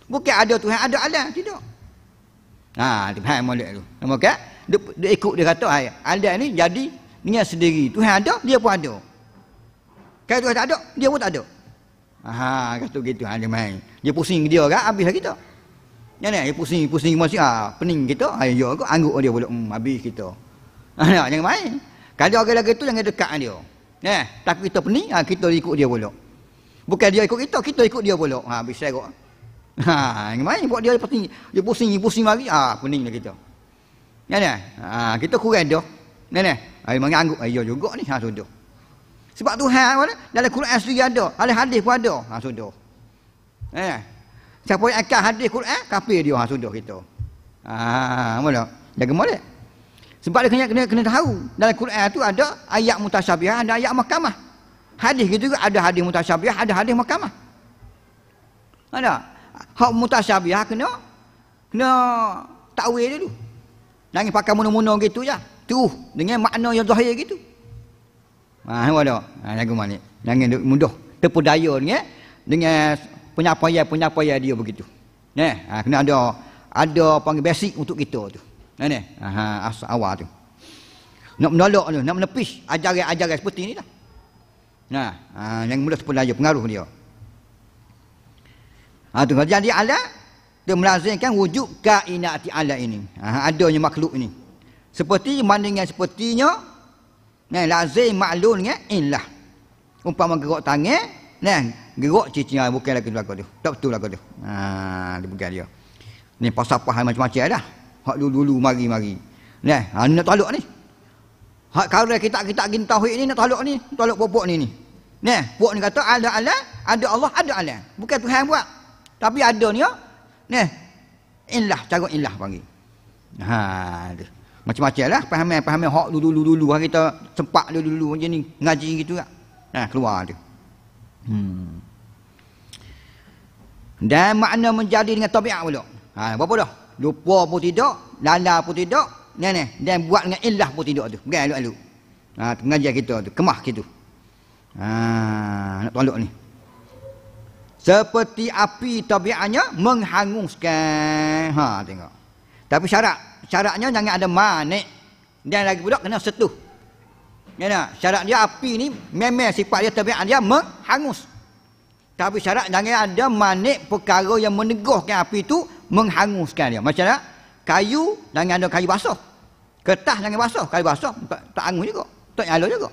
Bukan ada Tuhan, ada al tidak. Ha tu faham molek tu. Lama ke? Dia, ikut dia kata, ha al ni jadi dengan sendiri. Tuhan ada, dia pun ada. Kalau Tuhan tak ada, dia pun tak ada. Ha kata gitu ha dia main. Dia pusing dia kan habis lah kita. Lah, yang ni pusing pusing masih ah pening kita. Ayo, ya aku angguk dia boleh Hmm habis kita. Ah nah, jangan main. Kalau orang lagi tu jangan dekat dia. Nah, tak kita pening ah kita ikut dia boleh. Bukan dia ikut kita, kita ikut dia boleh ah, Ha habis aku. Ha jangan main buat dia pusing. Dia pusing pusing lagi ah pening dah kita. Yang ni ah kita kurang dia. Nah nah. Ah memang angguk Ayo, juga ni ha sudah. Sebab tu Tuhan dalam Quran sendiri ada, dalam hadis pun ada. Ha sudah. Eh, Siapa yang akan hadis Quran, kafir dia. Ha, sudah kita. Ha, mana? Jaga molek. Sebab dia kena, kena, kena tahu. Dalam Quran tu ada ayat mutasyabiah, ada ayat mahkamah. Hadis gitu, juga ada hadis mutasyabiah, ada hadis mahkamah. Ada. Hak mutasyabiah kena, kena takwil dulu. Jangan pakai munu munu gitu je. Tuh, dengan makna yang zahir gitu. Ha, ah, ha, jaga molek. Jangan mudah. Terpedaya eh. dengan, dengan punya apa ya punya apa ya dia begitu neh ha, kena ada ada panggil basic untuk kita tu ni ha as awal tu nak menolak tu nak menepis ajaran-ajaran seperti inilah nah ha, yang mula sepuluh aja pengaruh dia ha tu jadi ala dia melazimkan wujud kainati ala ini ha, adanya makhluk ini seperti mana dengan sepertinya Nah, lazim maklum ni ya, Umpama gerak tangan, Nah, kan? geruk cicinya bukan lagu lagu tu. Tak betul lagu tu. Ha, dia bukan dia. Ni pasal apa macam-macam dah. Hak dulu-dulu mari-mari. Nah, ha, nak taluk ni. Hak kare kita kita gin tauhid ni nak taluk ni, taluk popok ni ni. Nah, puak ni kata ada Allah, ada Allah, ada Allah. Bukan Tuhan buat. Tapi ada ni. Nah. Oh. inlah cara inlah panggil. Ha, tu. Macam-macam lah Pahamai-pahamai Hak dulu-dulu dulu kita sempak dulu-dulu Macam ni Ngaji gitu lah Nah ha, keluar tu Hmm. Dan makna menjadi dengan tabiat pula. Ha, berapa dah? Lupa pun tidak, lala pun tidak, ni ni. Dan buat dengan ilah pun tidak tu. Bukan elok-elok. Ha, pengajian kita tu, kemah kita. Ha, nak tolak ni. Seperti api tabiatnya menghanguskan. Ha, tengok. Tapi syarat, syaratnya jangan ada manik. Dan lagi pula kena setuh. Ya nah, syarat dia api ni memang sifat dia tabiat dia menghangus. Tapi syarat jangan ada manik perkara yang meneguhkan api itu menghanguskan dia. Macam mana? Kayu jangan ada kayu basah. Kertas jangan basah, kayu basah tak, tak hangus juga. Tak nyala juga.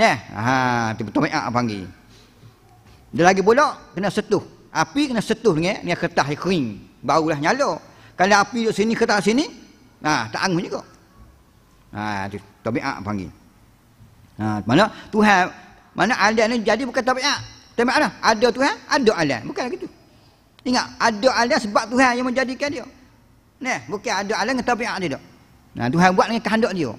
Nah, ha tiba tabiat panggil. Dia lagi pula kena setuh. Api kena setuh dengan eh. dengan kertas yang kering. Barulah nyala. Kalau api di sini kertas sini, nah ha, tak hangus juga. Ha tu tabiat panggil. Ha, mana Tuhan mana alam ni jadi bukan tabiat. Tapi mana? Ada Tuhan, ada alam. Bukan gitu. Ingat, ada alam sebab Tuhan yang menjadikan dia. Nah, bukan ada alam dengan tabiat dia. Tak? Nah, ha, Tuhan buat dengan kehendak dia.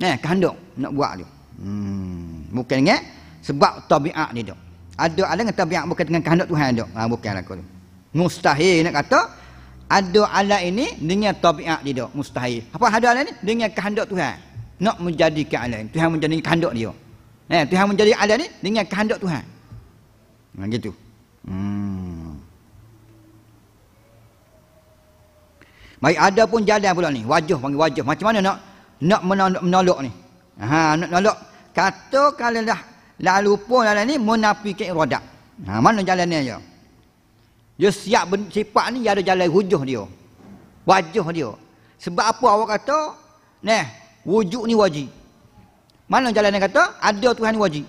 Nah, kehendak nak buat dia. Hmm, bukan dengan sebab tabiat dia. Tak? Ada alam dengan tabiat bukan dengan kehendak Tuhan dia. Ha, bukan aku tu. Mustahil nak kata ada alam ini dengan tabiat dia. Tak? Mustahil. Apa ada alam ni? Dengan kehendak Tuhan nak menjadi alam. Tuhan menjadi kehendak dia. Eh, Tuhan menjadi alam ni dengan kehendak Tuhan. macam ha, gitu. Hmm. Baik ada pun jalan pula ni, wajah panggil wajah. Macam mana nak nak menolak, menolak ni? Ha, nak menolak kata kalau dah lalu pun alam ni munafikin iradah. Ha, mana jalannya aja? Dia siap ben, ni dia ada jalan hujah dia. Wajah dia. Sebab apa awak kata? Nah, wujud ni wajib mana jalan yang kata ada Tuhan ni wajib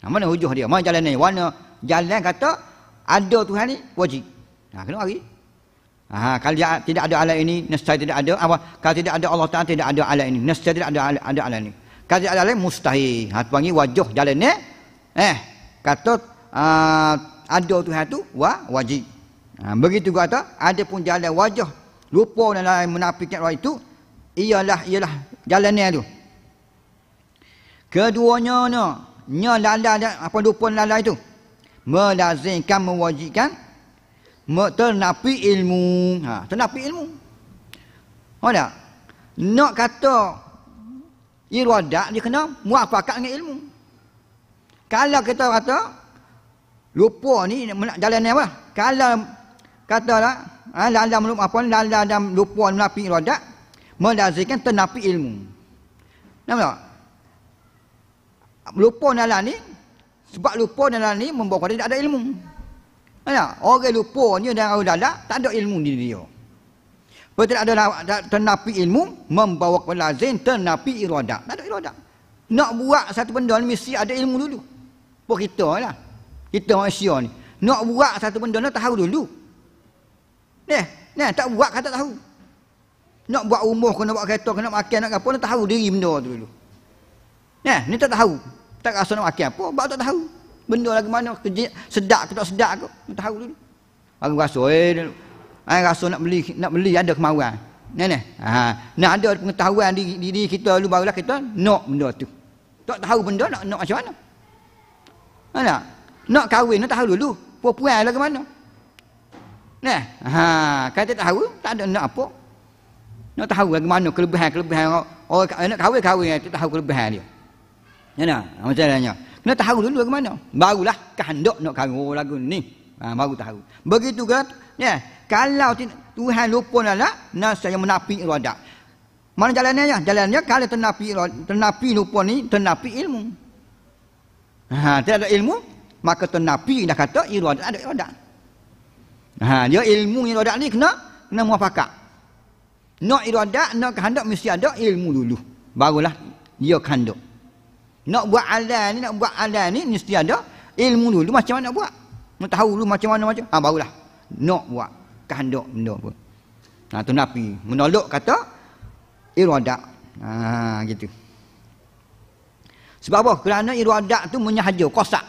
nah, ha, mana hujah dia mana jalan ni mana jalan yang kata ada Tuhan ni wajib nah, ha, kena lagi Ha, kalau tidak ada alat ini, nescaya tidak ada. Apa? Kalau tidak ada Allah Taala tidak ada alat ini, nescaya tidak ada alat, ada alat ini. Kalau tidak ada alat mustahil. Ha tu panggil wajib jalannya. Eh, kata uh, ada Tuhan tu wa, wajib. Ha, begitu kata ada pun jalan wajib lupa dan lain menafikan itu Iyalah iyalah jalan ni tu keduanya no nya lala apa dupun lala itu melazimkan mewajibkan menerapi ilmu ha terapi ilmu oh tak nak kata iradak dia kena muafakat dengan ilmu kalau kita kata lupa ni nak jalan ni apa kalau katalah ha, lala melupa apa lala dan lupa melapi iradak menazikan tenapi ilmu. Nampak tak? Lupa nalar ni, sebab lupa nalar ni membawa kepada tidak ada ilmu. Nampak Orang lupa ni dan orang dalak, tak ada ilmu di dia. Kalau tidak ada tenapi ilmu, membawa kepada lazim tenapi irodak. Tak ada irodak. Nak buat satu benda ni, mesti ada ilmu dulu. Apa kita lah. Kita manusia ni. Nak buat satu benda ni, tahu dulu. Nih, nih, tak buat kata tahu nak buat rumah kena buat kereta kena makan nak apa nak tahu diri benda tu dulu nah ni tak tahu tak rasa nak makan apa bab tak tahu benda lagi mana sedap ke tak sedap ke tak tahu dulu aku rasa eh aku rasa nak beli nak beli ada kemauan nah nah ha nak ada pengetahuan diri, diri kita dulu barulah kita nak benda tu tak tahu benda nak nak macam mana mana ha, nak kahwin nak tahu dulu perempuan lagi mana nah ha kata tahu tak ada nak apa nak tahu ke mana kelebihan-kelebihan orang. Oh, nak kahwin-kahwin yang eh, tak tahu kelebihan dia. Ya nak? Ha, macam mana? Kena tahu dulu ke mana. Barulah kehendak nak kahwin. Oh lagu ni. Ha, baru tahu. Begitu ke? Kan? Ya. Kalau Tuhan lupa nak, nasa saya menapi irodak. Mana jalannya? Ya? Jalannya kalau ternapi, ternapi lupa ni, ternapi ilmu. Ha, tidak ada ilmu, maka ternapi dah kata irodak ada irodak. Ha, dia ilmu irodak ni kena, kena muafakat. Nak iradat, nak kehendak mesti ada ilmu dulu. Barulah dia kehendak. Nak buat alam ni, nak buat alam ni mesti ada ilmu dulu. Macam mana nak buat? Nak tahu dulu macam mana macam. Ha, barulah nak buat kehendak benda pun. Ha, tu Nabi. Menolak kata iradat. Ha, gitu. Sebab apa? Kerana iradat tu menyahaja, kosak.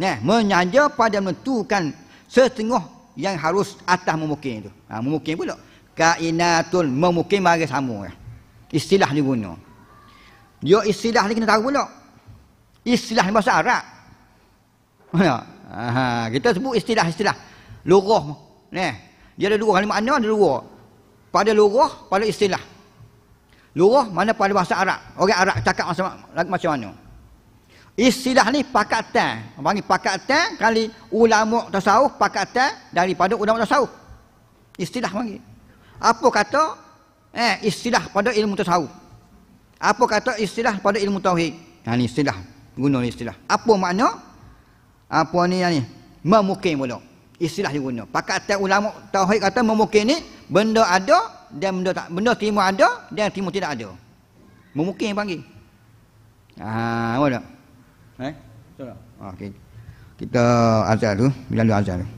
Nah, menyahaja pada menentukan setengah yang harus atas memukim tu. Ha, memukim pula kainatun memukim bagi sama ya. istilah ni guna dia istilah ni kena tahu pula istilah ni bahasa Arab ya. Aha, kita sebut istilah-istilah lurah ni dia ada dua kalimat mana ada dua pada lurah pada istilah lurah mana pada bahasa Arab orang Arab cakap macam macam mana istilah ni pakatan panggil pakatan kali ulama tasawuf pakatan daripada ulama tasawuf istilah panggil apa kata eh istilah pada ilmu tasawuf? Apa kata istilah pada ilmu tauhid? Ha ni istilah, guna istilah. Apa makna? Apa ni ni? Memukim pula. Istilah dia guna. Pakat ulama tauhid kata memukim ni benda ada dan benda tak benda timu ada dan timu tidak ada. Memukim panggil. Ah, apa tak? Eh? Betul Kita azal dulu, bila dulu azal dulu.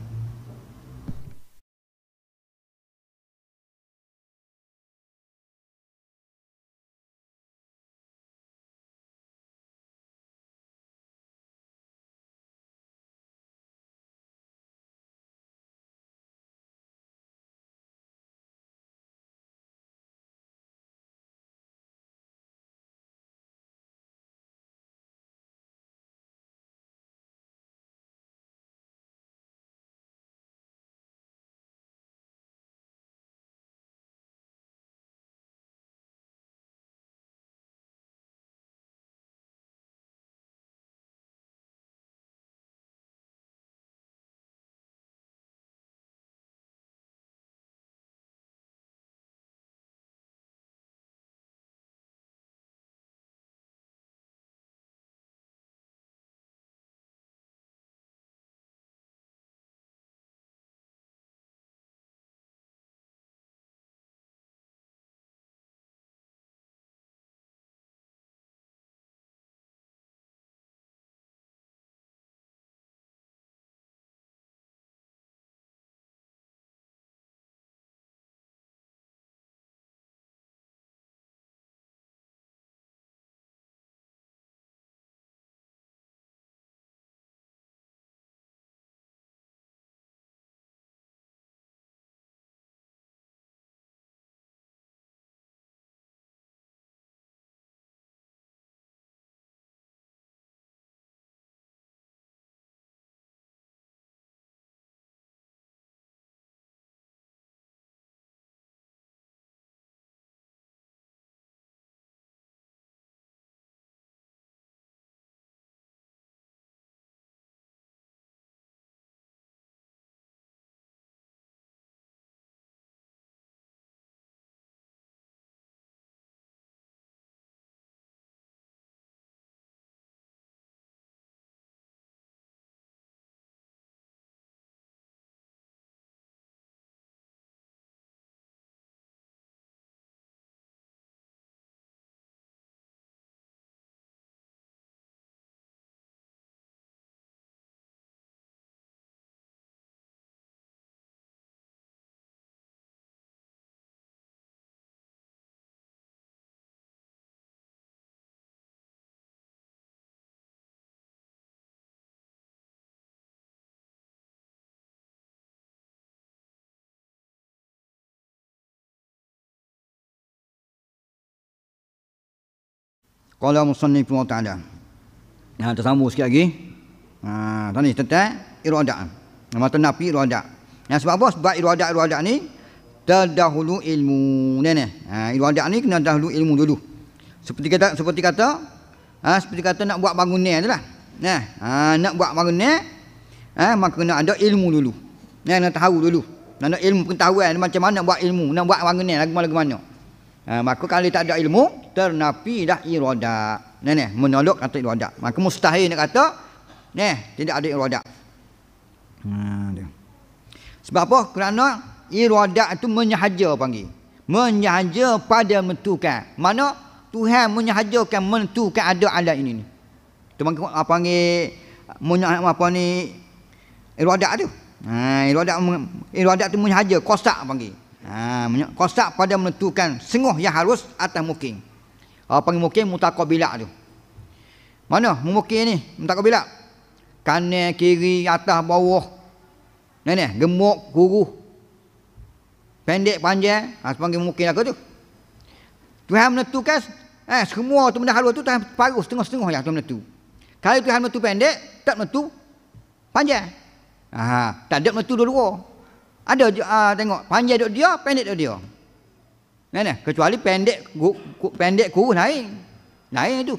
Qala musannif wa ta'ala. Nah, tersambung sikit lagi. Ha, tadi tentang iradah. Nama tenapi iradah. Nah, sebab apa? Sebab iradah iradah ni terdahulu ilmu. Ni ni. Ha, iradah ni kena dahulu ilmu dulu. Seperti kata seperti kata ha, seperti kata nak buat bangunan itulah. Nah, ha, nak buat bangunan Eh, ha, maka kena ada ilmu dulu. Nah, nak tahu dulu. Nak ada ilmu pengetahuan macam mana buat ilmu, nak buat bangunan lagu mana lagu mana. Ha, maka kalau tak ada ilmu ternapi dah iroda, nah nah menolak atau irada maka mustahil nak kata nah tidak ada iroda. ha sebab apa kerana iroda itu menyahaja panggil menyahaja pada mentukan mana Tuhan menyahajakan mentukan ada alat ini ni tu apa panggil menyahaja apa ni Iroda tu ha iroda itu tu menyahaja kosak panggil Ha, kosak pada menentukan sengoh yang harus atas mukim. Ha, panggil mukim mutakobilak tu. Mana mukim ni mutakobilak? Kanan, kiri, atas, bawah. Nenek, gemuk, kuru. Pendek, panjang. Ha, panggil mukim aku tu. Tuhan menentukan eh, semua tu benda halus tu Tuhan paruh setengah-setengah yang Tuhan menentu. Kalau Tuhan menentu pendek, tak menentu panjang. Ha, tak ada menentu dua-dua. Ada uh, tengok panjang duk dia, pendek duk dia. Mana? Kecuali pendek gu, pendek kurus naik. Naik itu.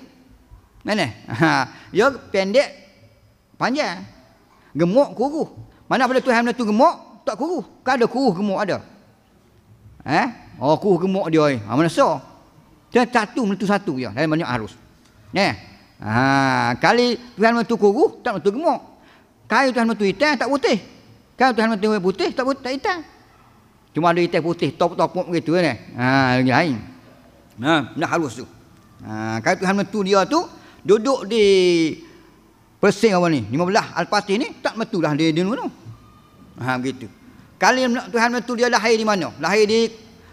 Mana? Ha, dia pendek panjang. Gemuk kurus. Mana pada Tuhan mana tu gemuk, tak kurus. Kan ada kurus gemuk ada. Eh? Oh kurus gemuk dia. Ha, mana so? Dia satu menentu satu dia. Dalam banyak arus. Eh? Ha, kali Tuhan mana tu kurus, tak mana tu gemuk. Kali Tuhan mana tu hitam, tak putih. Kan Tuhan mati orang putih, tak putih, tak hitam. Cuma ada hitam putih, top top pun begitu ni. Kan, eh? Ha, lagi lain. Ha, nak halus tu. Ha, kalau Tuhan mati dia tu, duduk di pesing apa ni, 15 Al-Fatih ni, tak mati dia di mana. Ha, begitu. Kalau Tuhan mati dia lahir di mana? Lahir di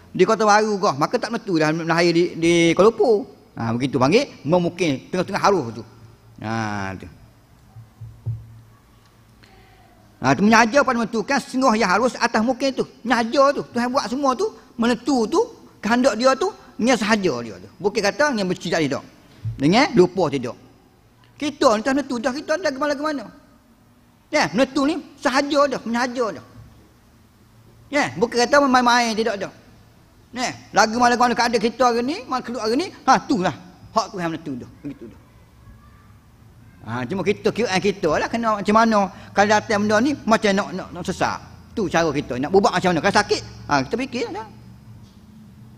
di Kota Baru kah? Maka tak mati dah lahir di, di Kuala Lumpur. Ha, begitu panggil, memungkin tengah-tengah halus tu. Ha, tu. Ha, tu menyaja pada menentukan sengoh yang harus atas mungkin tu. Menyaja tu. Tuhan buat semua tu. Menentu tu. Kehendak dia tu. Ini sahaja dia tu. Bukit kata yang bercidak tidak. Dengan lupa tidak. Kita ni tak menentu dah. Kita ada ke mana ke mana. Ya, menentu ni sahaja dah. Menyaja dah. Ya, bukit kata main-main tidak dah. Ya, lagu mana-mana keadaan kita hari ni, makhluk hari ni, ha, tu lah. Hak tu Tuhan menentu dah. Begitu dah. Ha, cuma kita kira kita lah kena macam mana kalau datang benda ni macam nak nak, nak sesak. Tu cara kita nak bubak macam mana kalau sakit. Ha, kita fikir dah.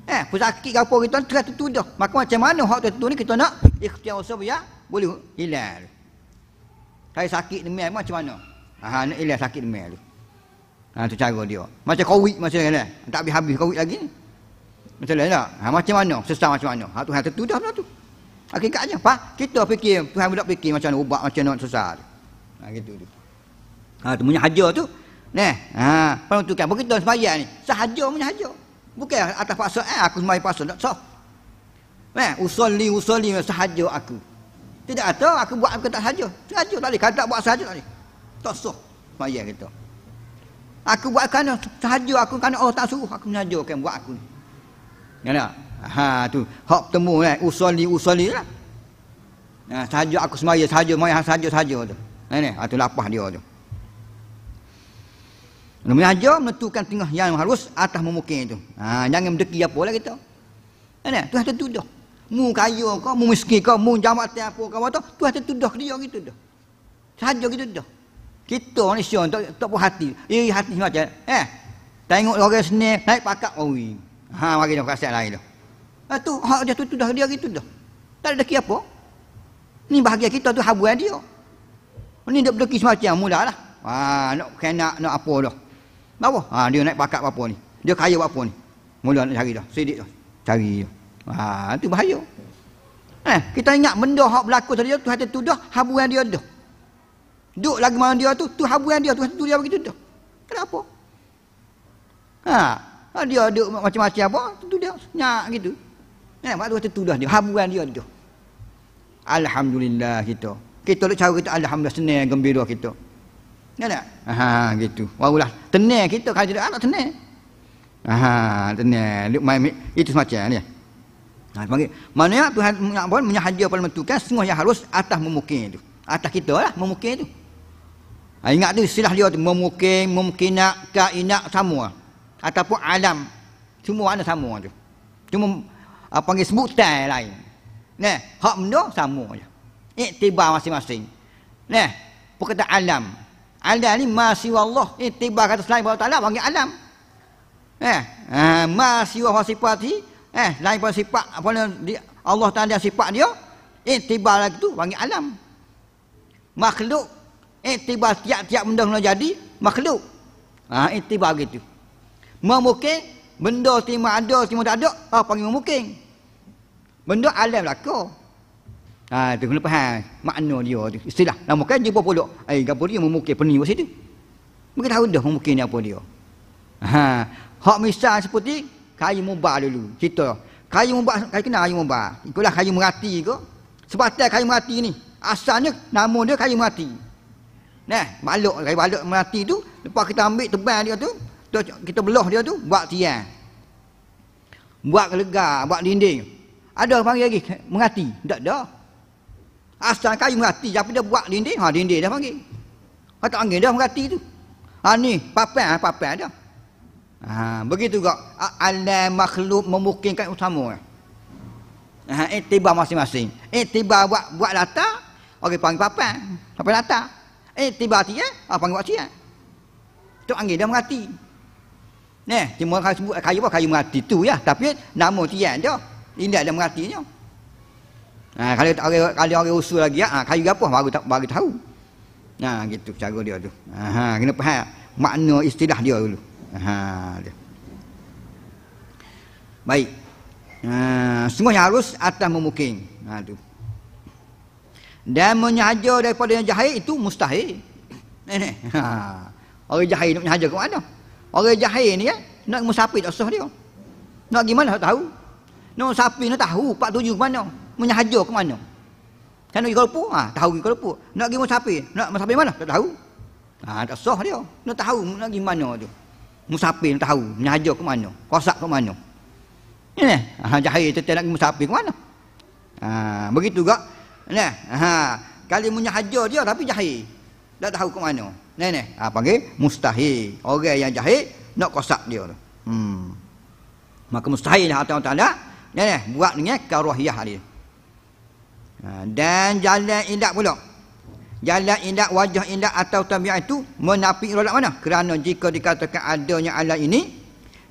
Eh, pun sakit ke apa kita terus tertuduh. Maka macam mana hak tu ni kita nak ikhtiar usaha ya boleh hilal. Kalau sakit demi macam mana? Ha, ha nak hilal sakit demi tu. Ha, tu cara dia. Macam covid macam ni. Tak habis-habis covid lagi. ni Macam lain tak? Ha, macam mana? Sesak macam mana? Hak Tuhan tertuduh lah tu. hati Hakikatnya apa? Kita fikir, Tuhan budak fikir macam mana ubat macam mana sesat. Ha gitu tu. Ha tu punya haja tu. Neh, ha peruntukan begitu sembahyang ni. Sahaja punya haja. Bukan atas paksa eh, aku sembahyang paksa tak sah. Neh, usolli usolli sahaja aku. Tidak ada aku buat aku tak sahaja. Sahaja tak boleh kata buat sahaja tak boleh. Tak sah sembahyang kita. Aku buat kerana sahaja aku kerana Allah tak suruh aku menyajukan buat aku ni. Ya, Ha tu, hak bertemu kan, eh. usali usali lah. ha, saja aku semaya, saja mai hang saja saja tu. Ha ni, ha tu lapah dia tu. Nama aja menentukan tengah yang harus atas memukir itu. Ha, jangan mendeki apalah kita. Ha ni, tu hatu dah. Mu kaya kau, mu miskin kau, mu jamaah apa kau kata, tu hatu tuduh dia gitu dah. Saja gitu dah. Kita ni syon tak tak puas hati. Iri hati macam eh. Tengok orang senang naik pakak oi. Ha mari dah kasihan lain dah. Ha, tu hak dia tu, tu dah dia gitu dah. Tak ada kira apa. Ni bahagia kita tu habuan dia. Ini dia berdeki semacam mula lah. Ha, nak kena nak apa dah. Bawa. Ha, dia naik pakat apa ni. Dia kaya apa ni. Mula nak cari dah. Sedik dah. Cari dia. Ha, tu bahaya. Eh, kita ingat benda hak berlaku tadi tu hati tu dah habuan dia dah. Duk lagi mana dia tu, tu habuan dia tu hati tu dia begitu dah. Kenapa? Ha, dia ada macam-macam apa, tu dia. Nyak gitu. Nah, eh, waktu tu tudah dia, habuan dia tu. Alhamdulillah kita. Kita nak cara kita alhamdulillah senang gembira kita. Ya tak? Ha gitu. Barulah tenang kita kalau tidak anak tenang. Ha tenang. Itu semacam ni. Ha panggil. Mana Tuhan nak buat menyahaja pada mentu kan semua yang harus atas memukir itu. Atas kita lah memukir itu. Ha, ingat tu istilah dia tu memukir, memkinak, kainak semua. Ataupun alam semua ada semua tu. Cuma apa ah, panggil sebutan lain. Nah, hak benda sama je. Iktibar masing-masing. Nah, perkata alam. Alam ni masih Allah. Iktibar kata selain Allah Ta'ala panggil alam. Nah, eh, ah, masih Allah sifat ni. Eh, lain pun sifat apa ni Allah Ta'ala sifat dia. Iktibar lagi tu panggil alam. Makhluk. Iktibar tiap-tiap benda kena jadi makhluk. Ah, ha, iktibar gitu. Memukir benda timah ada, timah tak ada, ah panggil memukir benda alam lah laka ha tu kena faham makna dia tu istilah nama lah, kan jumpa puluk ai eh, gapo dia memukir peni buat situ mungkin tahu dah memukir ni apa dia ha hak misal seperti kayu mubah dulu cerita kayu mubah kayu kena kayu mubah ikutlah kayu merati ke sebatang kayu merati ni asalnya nama dia kayu merati nah balok kayu balok merati tu lepas kita ambil tebal dia tu kita belah dia tu buat tiang buat lega buat dinding ada orang panggil lagi mengati. Tak ada. Asal kayu mengati, tapi dia buat dinding? Ha dinding dia panggil. Ha tak panggil dah mengati tu. Ha ni, papan, ha, papan ada. Ha begitu juga alam makhluk memungkinkan utama. Ha tiba masing-masing. Eh tiba buat buat data, orang panggil papan, Apa data. Eh tiba dia, apa panggil dia? tiang. Tu panggil dah mengati. Nah, cuma kayu sebut kayu apa kayu mengati tu ya, tapi nama tiang dia. Tidak ada mengertinya. Ha, kalau tak orang kalau orang usul lagi ah ha, kayu gapah baru tak baru tahu. Nah ha, gitu cara dia tu. Ha, ha, kena faham makna istilah dia dulu. Ha, ha dia. Baik. Ha, semuanya harus atas memuking. Ha, tu. Dan menyaja daripada yang jahil itu mustahil. Eh, ha. Orang jahil nak menyaja ke mana? Orang jahil ni ya, nak musafir tak usah dia. Nak gimana tak tahu. Nun sapi nun tahu 47 ke mana? Menyahaja ke mana? Kan nak pergi kelupu? Ha, tahu pergi kelupu. Nak pergi musapi? Nak musapi mana? Tak tahu. Ha, tak sah dia. Nak tahu nak pergi mana tu. Musapi nak tahu. Menyahaja ke mana? Kosak ke mana? Ini. Ha, jahil tetap nak pergi musapi ke mana? Ha, begitu juga. Ini. Ha, kali menyahaja dia tapi jahil. Tak tahu ke mana. Ini. ini. Ha, panggil mustahil. Orang yang jahil nak kosak dia tu. Hmm. Maka mustahil lah. Tengok-tengok Ya, ya, buat dengan ya, karuhiyah dia. Ha, dan jalan indak pula. Jalan indak, wajah indak atau tabiat itu menapik rolak mana? Kerana jika dikatakan adanya alat ini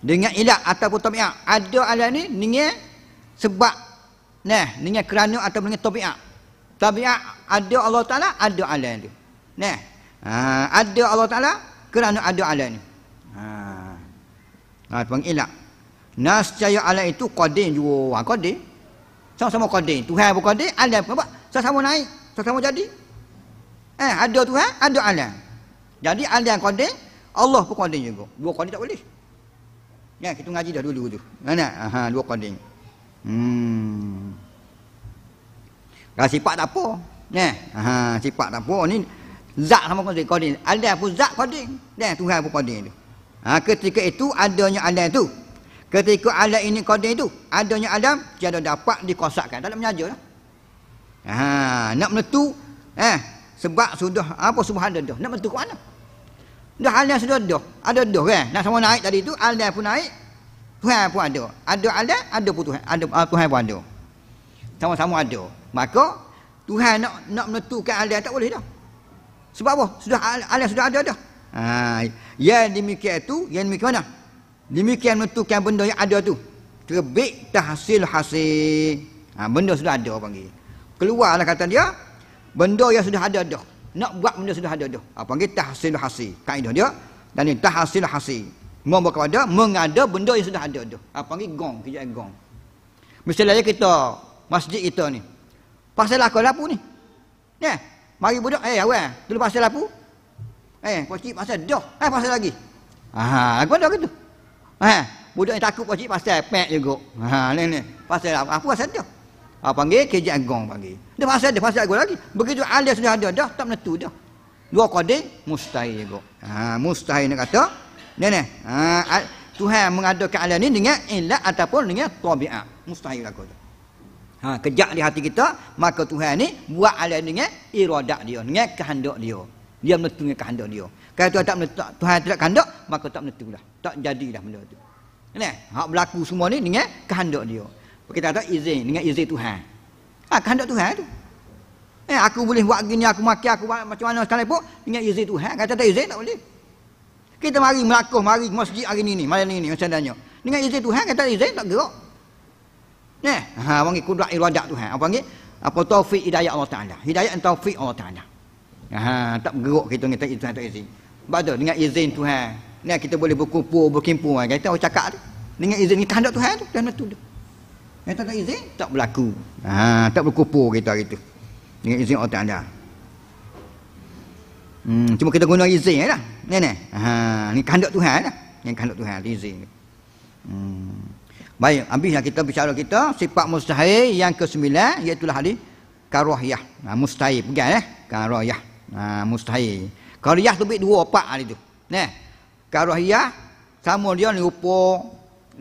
dengan ilat ataupun tabiat. Ada alat ini dengan sebab. Nah, dengan kerana atau dengan tabiat. Tabiat ada Allah Ta'ala, ada alat ini. Nah, ha, ada Allah Ta'ala kerana ada alat ini. Ha. Ha, pengilat. Lah. Nas cahaya alam itu kodin juga. Ha, qadir. Sama-sama kodin. Tuhan pun qadir, alam pun apa? Sama-sama naik, sama-sama jadi. Eh, ada Tuhan, ada alam. Jadi alam kodin, Allah pun qadir juga. Dua kodin tak boleh. Ya, kita ngaji dah dulu tu. Mana? Ha, dua qadir. Hmm. Rasa sifat tak apa. Ya, ha, sifat tak apa. Ini zat sama kodin, kodin. Alam pun zat kodin? Dan ya, Tuhan pun qadir tu. Ha, ketika itu adanya alam tu. Ketika ikut ini kodeh itu. Adanya Adam, tiada dapat dikosakkan. Tak ada menyaja lah. Ha, nak menentu, eh, sebab sudah, apa semua ada dah. Nak menentu ke mana? Dah alat sudah dah. Ada dah kan? Nak sama naik tadi itu, alat pun naik. Tuhan pun ada. Ada alat, ada pun Tuhan. Ada, ah, Tuhan pun ada. Sama-sama ada. Maka, Tuhan nak nak menentukan alat tak boleh dah. Sebab apa? Sudah alat sudah ada dah. Ha, yang demikian itu, yang demikian mana? Demikian menentukan benda yang ada tu. Terbit tahsil hasil. Ha, benda sudah ada panggil. Keluarlah kata dia. Benda yang sudah ada dah. Nak buat benda sudah ada dah. Ha, panggil tahsil hasil. Kaedah dia. Dan ini tahsil hasil. Membuat kepada mengada benda yang sudah ada dah. Ha, panggil gong. Kejap gong. Misalnya kita. Masjid kita ni. Pasal aku lapu ni. Ni. Eh, mari budak. Eh awal. Eh, dulu pasal lapu. Eh pakcik pasal dah. Eh pasal lagi. Ha, aku ada gitu. Eh, budak ni takut pakcik pasal pek juga. Ha, ni ni. Pasal apa? aku pasal dia? Ha, panggil kerja agong panggil. Dia pasal dia, pasal agong lagi. Begitu alia sudah ada dah, tak menentu dah. Dua kode mustahil juga. Ha, mustahil nak kata. Ni ni. Ha, Tuhan mengadakan alia ni dengan ilat ataupun dengan tabiat. Mustahil lah kata. Ha, kejak di hati kita, maka Tuhan ni buat alia dengan iradak dia, dengan kehendak dia. Dia menentu dengan kehendak dia. Kalau Tuhan tak menentu, Tuhan tidak kehendak, maka tak menentulah. Tak jadilah benda tu. Ini, hak berlaku semua ni dengan kehendak dia. Kita tak izin dengan izin Tuhan. Ha, kehendak Tuhan tu. Eh, aku boleh buat gini, aku maki, aku buat macam mana sekali pun dengan izin Tuhan. Kata tak izin tak boleh. Kita mari melakuh, mari ke masjid hari ni ni, malam ni ni, macam tanya. Dengan izin Tuhan, kata izin tak gerak. Eh, ha, panggil kudrat iradat Tuhan. Apa panggil? Apa taufik hidayah Allah Ta'ala. hidayah dan taufik Allah Ta'ala. Ha, tak gerak kita dengan tak izin, tak izin. Bado dengan izin Tuhan. Ni kita boleh berkumpul, berkumpul kan. Kita orang cakap tu. Dengan izin ni kehendak Tuhan tu dan tu. Kita tak izin, tak berlaku. Ha, tak berkumpul kita hari tu. Dengan izin Allah Taala. Hmm, cuma kita guna izin lah. Ni ni. Ha, ni kehendak Tuhan lah. Ni kehendak Tuhan tu izin. Hmm. Baik, habislah kita bicara kita sifat mustahil yang ke sembilan, iaitulah hari karahiyah. Ha, mustahil, bukan eh? Ya. Karahiyah. Ha, mustahil. Karyah tu bit dua pak hari tu. Neh. Karyah sama dia ni rupa.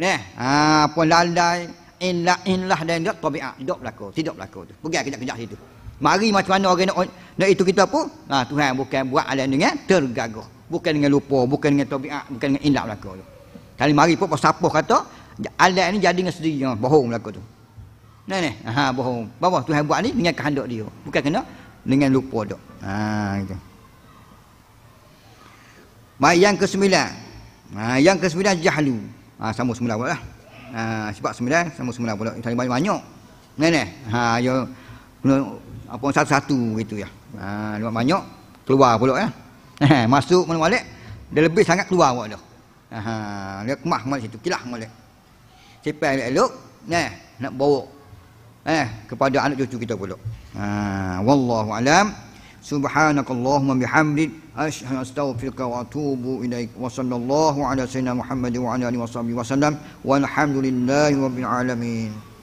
Neh. Ha apa landai inlah inlah dan dia tabiat ah, hidup berlaku, tidak berlaku tu. Pergi kejap-kejap situ. Mari macam mana orang nak nak itu kita apa? Ha Tuhan bukan buat alam dengan tergagah. Bukan dengan lupa, bukan dengan tabiat, ah, bukan dengan inlah berlaku tu. Kali mari pun pasapoh kata alam ni jadi dengan sendirinya, bohong berlaku tu. Neh neh. Ha bohong. Bapa Tuhan buat ni dengan kehendak dia, bukan kena dengan lupa dok. Ha gitu. Baik yang ke-9. Ha, yang ke-9 jahlu. Ha, sama semula pula. Lah. Ha, sebab 9 sama semula pula. Saling banyak nenek, Ni ni. Ha yo apa satu-satu gitu ya. Ha banyak, banyak keluar pula ya. masuk mana balik dia lebih sangat keluar awak tu. Ha, ha dia kemah mal situ kilah molek. Cepat elok, elok nah nak bawa eh kepada anak cucu kita pula. Ha wallahu alam. سبحانك اللهم بحمدك أشهد أستغفرك وأتوب إليك وصلى الله على سيدنا محمد وعلى آله وصحبه وسلم والحمد لله رب العالمين